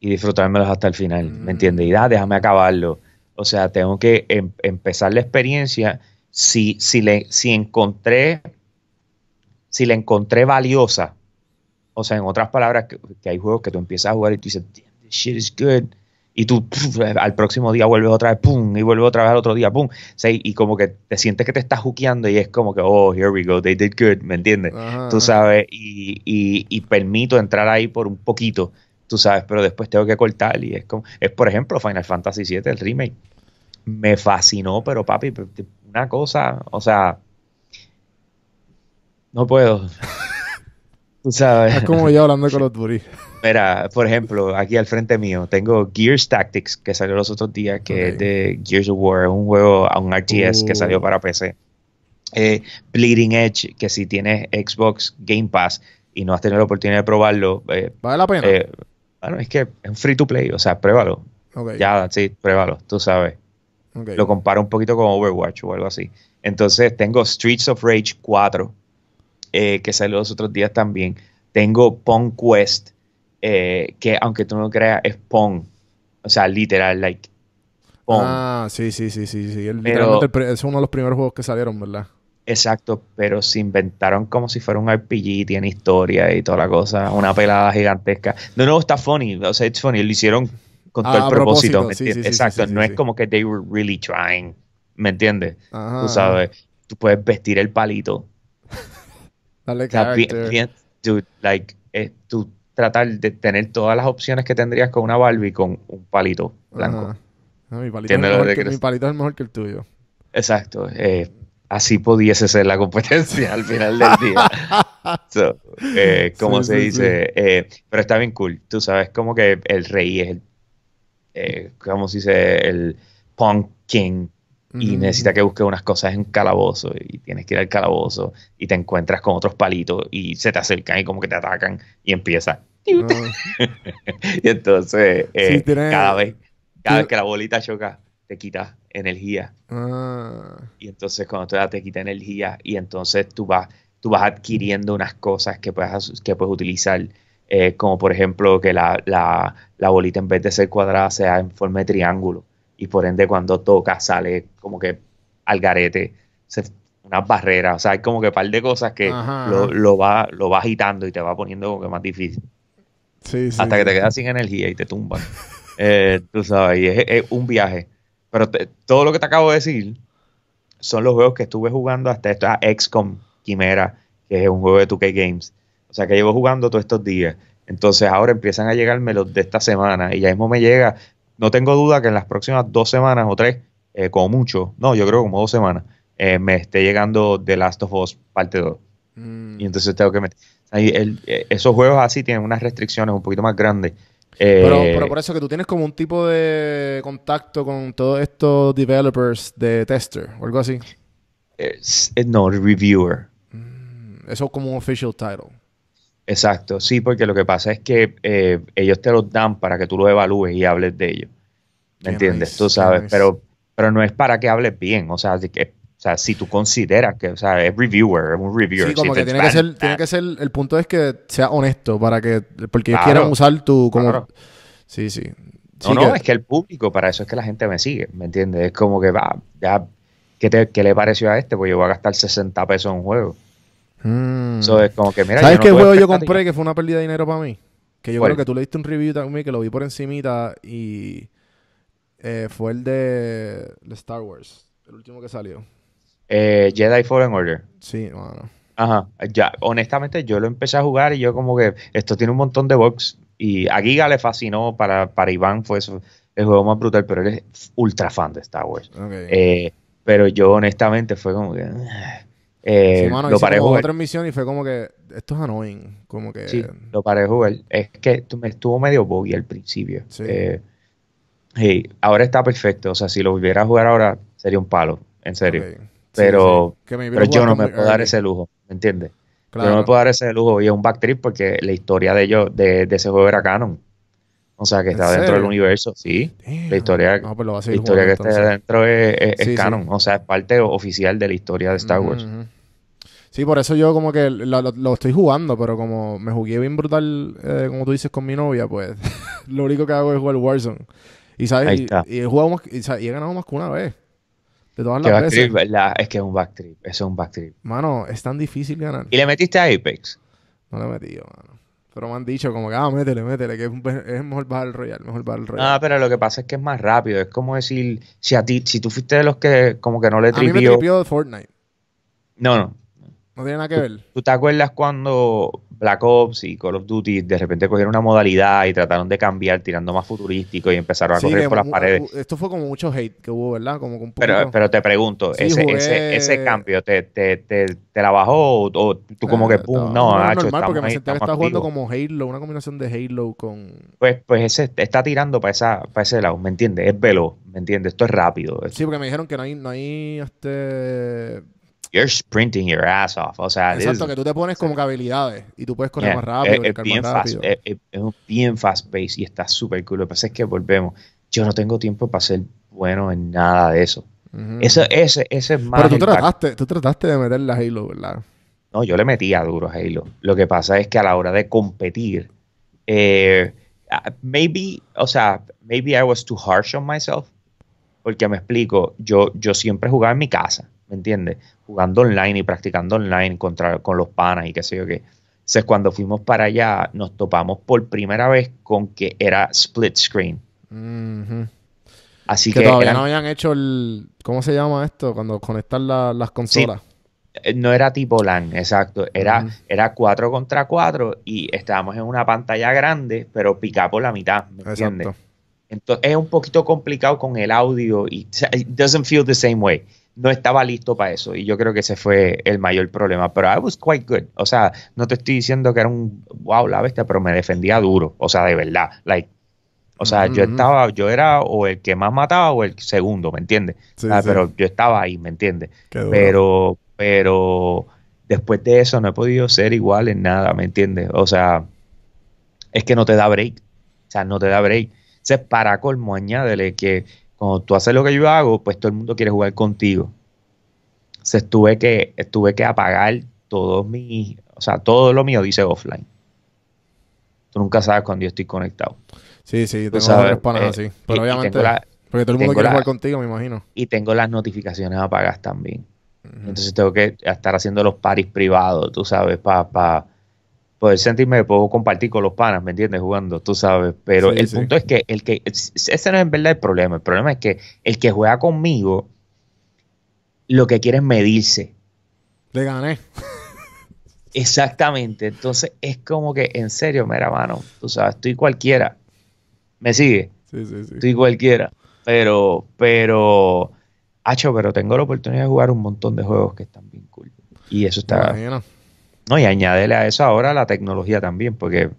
y disfrutármelos hasta el final. ¿Me mm. entiendes? Y da, déjame acabarlo. O sea, tengo que em, empezar la experiencia. Si, si, le, si encontré, si la encontré valiosa, o sea, en otras palabras, que, hay juegos que tú empiezas a jugar y tú dices, this shit is good y tú eh, al próximo día vuelves otra vez, pum, y vuelves otra vez al otro día, pum. y como que te sientes que te estás juqueando y es como que, oh, here we go, they did good, ¿me entiendes? tú sabes, y, y, permito entrar ahí por un poquito, tú sabes, pero después tengo que cortar y es como, es por ejemplo Final Fantasy VII, el remake. Me fascinó, pero papi, una cosa, o sea, no puedo. Es como yo hablando con los duris. Mira, por ejemplo, aquí al frente mío tengo Gears Tactics, que salió los otros días, que es de Gears of War, un juego, a un RTS que salió uh. para PC. Eh, Bleeding Edge, que si tienes Xbox Game Pass y no has tenido la oportunidad de probarlo. Eh, ¿Vale la pena? Eh, bueno, es que es un free to play, o sea, pruébalo. Ya, sí, pruébalo, tú sabes. Lo comparo un poquito con Overwatch o algo así. Entonces tengo Streets of Rage 4, eh, que salió los otros días también. Tengo Pong Quest, eh, que aunque tú no creas, es Pong. O sea, literal, like. Pong. Ah, sí, sí, sí, sí. El, es uno de los primeros juegos que salieron, ¿verdad? Exacto, pero se inventaron como si fuera un RPG, tiene historia y toda la cosa, una pelada gigantesca. No, no, está funny, o sea, it's funny, lo hicieron con todo el ah, propósito, Exacto, no es como que they were really trying, ¿me entiendes? Tú sabes, tú puedes vestir el palito Dale character. Eh, tú tratar de tener todas las opciones que tendrías con una Barbie con un palito blanco. mi, palito es mejor que, el tuyo. Exacto. Eh, así pudiese ser la competencia al final del día. Eh, se dice, pero está bien cool. Tú sabes, como que el rey es el, se dice, el punk king y necesita que busques unas cosas en calabozo y tienes que ir al calabozo y te encuentras con otros palitos y se te acercan y como que te atacan y empieza. Ah. y entonces eh, cada vez cada que la bolita choca te quita energía. Ah. Y entonces cuando te da te quita energía y entonces tú vas tú vas adquiriendo unas cosas que puedes, que puedes utilizar. Eh, como por ejemplo que la, la, bolita en vez de ser cuadrada sea en forma de triángulo y por ende cuando toca sale como que al garete, se, unas barreras, o sea, hay como que un par de cosas que lo, va, lo agitando y te va poniendo como que más difícil. Hasta que te quedas sin energía y te tumban. Eh, tú sabes, y es, un viaje. Pero todo lo que te acabo de decir son los juegos que estuve jugando hasta esta XCOM Quimera, que es un juego de 2K Games. O sea, que llevo jugando todos estos días. Entonces ahora empiezan a llegarme los de esta semana y ya mismo me llega no tengo duda que en las próximas dos semanas o tres, eh, como mucho, no, yo creo como dos semanas, eh, me esté llegando The Last of Us parte 2. Mm. Y entonces tengo que meter. Eh, esos juegos así tienen unas restricciones un poquito más grandes. pero, por eso que tú tienes como un tipo de contacto con todos estos developers de tester o algo así. no, reviewer. Mm, eso como un official title. Exacto, sí, porque lo que pasa es que eh, ellos te los dan para que tú lo evalúes y hables de ellos. ¿Me entiendes? tú sabes, pero, pero no es para que hables bien, o sea, que, o sea, si tú consideras que, o sea, es reviewer, es un reviewer. Sí, como que, tiene que, ser, tiene que ser, el punto es que sea honesto para que, porque quieran usar tu, como... Sí, sí. no, es que el público, para eso es que la gente me sigue, ¿me entiendes? Es como que va, ya, ¿qué, te, ¿qué, le pareció a este? Pues yo voy a gastar 60 pesos en un juego. Mm. como que, ¿Sabes qué juego yo compré que fue una pérdida de dinero para mí? Que yo creo que tú le diste un review también, que lo vi por encimita y eh, fue el de, Star Wars, el último que salió. Eh, Jedi Fallen Order. Sí, bueno. Ajá, ya, honestamente yo lo empecé a jugar y yo como que esto tiene un montón de bugs y a Giga le fascinó, para, para Iván fue eso, el juego más brutal, pero él es ultra fan de Star Wars. Eh, pero yo honestamente fue como que... Eh, lo paré como otra y fue como que esto es annoying. Como que... Sí, lo paré jugar. Es que me estuvo medio buggy al principio. Eh, sí. ahora está perfecto. O sea, si lo volviera a jugar ahora sería un palo, en serio. pero, yo no me puedo dar ese lujo, ¿me entiendes? Yo no me puedo dar ese lujo y es un backtrip porque la historia de ellos, de, ese juego era canon. O sea, que estaba dentro del universo, sí. Pues la historia, que está dentro es, canon. O sea, es parte oficial de la historia de Star Wars. Sí, por eso yo como que lo, estoy jugando, pero como me jugué bien brutal, eh, como tú dices, con mi novia, pues lo único que hago es jugar Warzone. Y sabes, y, he jugado y, he ganado más que una vez. De todas las veces. Trip, Es que es un backtrip, eso es un backtrip. Mano, es tan difícil ganar. ¿Y le metiste a Apex? No le he metido, mano. Pero me han dicho como que, ah, métele, métele, que es, mejor mejor Battle Royal, mejor el Royal. Ah, pero lo que pasa es que es más rápido. Es como decir, si a ti, si tú fuiste de los que como que no le tripió... A mí me tripió Fortnite. No, no. No tiene nada que ver. ¿Tú, te acuerdas cuando Black Ops y Call of Duty de repente cogieron una modalidad y trataron de cambiar tirando más futurístico y empezaron a correr por las paredes? Esto fue como mucho hate que hubo, ¿verdad? Como un pero, pero te pregunto, ese, cambio, ¿te, te, la bajó o, tú como que eh, pum? No, no, no normal, porque me sentía que estaba jugando como Halo, una combinación de Halo con... Pues, pues ese está tirando para, esa, ese lado, ¿me entiendes? Es veloz, ¿me entiendes? Esto es rápido. Sí, porque me dijeron que no hay, no hay este you're sprinting your ass off. O sea, Exacto, que tú te pones como que habilidades y tú puedes correr más rápido. Eh, es, bien, fast, eh, eh, Es, bien fast pace y está súper cool. Lo que pasa es que volvemos. Yo no tengo tiempo para ser bueno en nada de eso. ese, es más. Pero tú trataste, tú de meterle a Halo, ¿verdad? No, yo le metía duro a Halo. Lo que pasa es que a la hora de competir, maybe, o sea, maybe I was too harsh on myself. Porque me explico, yo, yo siempre jugaba en mi casa ¿me entiendes? Jugando online y practicando online contra, con los panas y qué sé yo qué. Entonces, cuando fuimos para allá, nos topamos por primera vez con que era split screen. Así que, todavía no habían hecho el. ¿Cómo se llama esto? Cuando conectan las consolas. Eh, no era tipo LAN, exacto. Era, era 4 contra 4 y estábamos en una pantalla grande, pero picado por la mitad, ¿me entiendes? Entonces es un poquito complicado con el audio y it doesn't feel the same way no estaba listo para eso. Y yo creo que ese fue el mayor problema. Pero I was quite good. O sea, no te estoy diciendo que era un wow la bestia, pero me defendía duro. O sea, de verdad. Like, o sea, yo mm-hmm. estaba, yo era o el que más mataba o el segundo, ¿me entiendes? Pero yo estaba ahí, ¿me entiendes? Pero, pero después de eso no he podido ser igual en nada, ¿me entiendes? O sea, es que no te da break. O sea, no te da break. O para colmo, añádele que cuando tú haces lo que yo hago, pues todo el mundo quiere jugar contigo. Se tuve que, tuve que apagar todos mis, o sea, todo lo mío dice offline. Tú nunca sabes cuando yo estoy conectado. Sí, sí, tengo varios panas eh, así. Pero obviamente, porque todo el mundo quiere jugar contigo, me imagino. Y tengo las notificaciones apagadas también. Mm. Entonces tengo que estar haciendo los paris privados, tú sabes, para poder sentirme puedo compartir con los panas, ¿me entiendes? Jugando, tú sabes. Pero el punto es que el que ese no es en verdad el problema. El problema es que el que juega conmigo lo que quiere es medirse. Le gané. Exactamente. Entonces es como que, en serio, mira, mano, tú sabes, estoy cualquiera. ¿Me sigue? Sí, sí, sí. Estoy cualquiera. Pero, pero, hacho, pero tengo la oportunidad de jugar un montón de juegos que están bien cool. Y eso está. No, y añádele a eso ahora la tecnología también, porque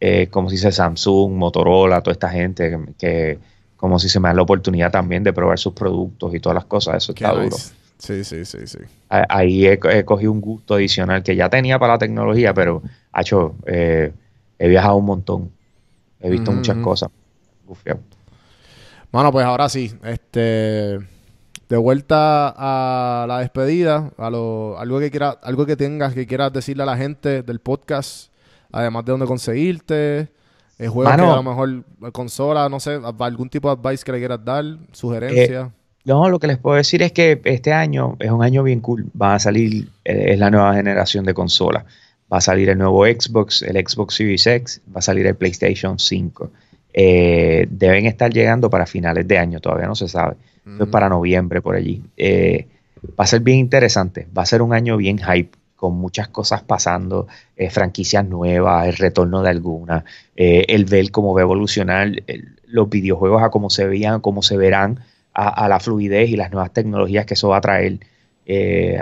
eh, como se dice Samsung, Motorola, toda esta gente que, como si se me da la oportunidad también de probar sus productos y todas las cosas, eso está duro. Sí, sí, sí, sí. Ahí he, cogido un gusto adicional que ya tenía para la tecnología, pero ha hecho, eh, he viajado un montón. He visto muchas cosas. bueno, pues ahora sí, este de vuelta a la despedida, a algo que quieras, algo que tengas que quieras decirle a la gente del podcast, además de dónde conseguirte, el eh, juegos que a lo mejor eh, consola, no sé, algún tipo de advice que le quieras dar, sugerencias. Eh, no, lo que les puedo decir es que este año es un año bien cool. Va a salir, es la nueva generación de consolas. Va a salir el nuevo Xbox, el Xbox Series X, va a salir el PlayStation 5. deben estar llegando para finales de año, todavía no se sabe para noviembre por allí. Eh, va a ser bien interesante, va a ser un año bien hype, con muchas cosas pasando, eh, franquicias nuevas, el retorno de algunas, eh, el ver cómo va a evolucionar los videojuegos a cómo se veían, cómo se verán, a, la fluidez y las nuevas tecnologías que eso va a traer.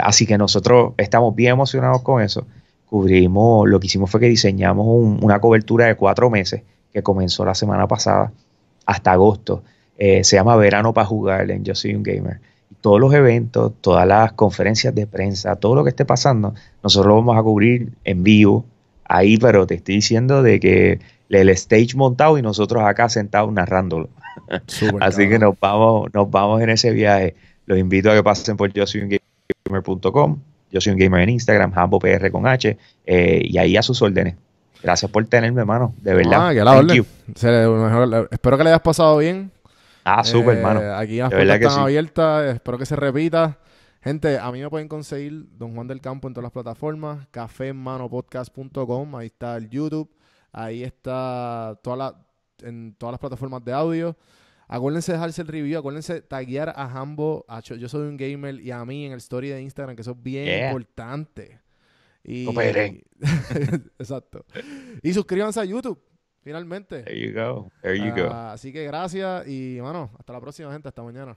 así que nosotros estamos bien emocionados con eso. Cubrimos, lo que hicimos fue que diseñamos una cobertura de cuatro meses que comenzó la semana pasada hasta agosto eh, se llama Verano para jugar en Yo Soy un Gamer. Todos los eventos, todas las conferencias de prensa, todo lo que esté pasando, nosotros lo vamos a cubrir en vivo ahí, pero te estoy diciendo de que el stage montado y nosotros acá sentados narrándolo. Así que nos vamos, nos vamos en ese viaje. Los invito a que pasen por yo soy un gamer.com, yo soy un gamer en Instagram, PR con H, eh, y ahí a sus órdenes. Gracias por tenerme, hermano, de verdad. espero que le hayas pasado bien, Ah, eh, súper, hermano. aquí las puertas están Espero que se repita. Gente, a mí me pueden conseguir Don Juan del Campo en todas las plataformas. Cafémanopodcast.com. Ahí está el YouTube. Ahí está toda la, en todas las plataformas de audio. Acuérdense de dejarse el review, acuérdense taguear a Hambo, Yo Soy un Gamer y a mí en el story de Instagram, que eso es bien importante. Y, Exacto. Y suscríbanse a YouTube. Finalmente. There you go. There you ah, Así que gracias y, bueno, hasta la próxima, gente. Hasta mañana.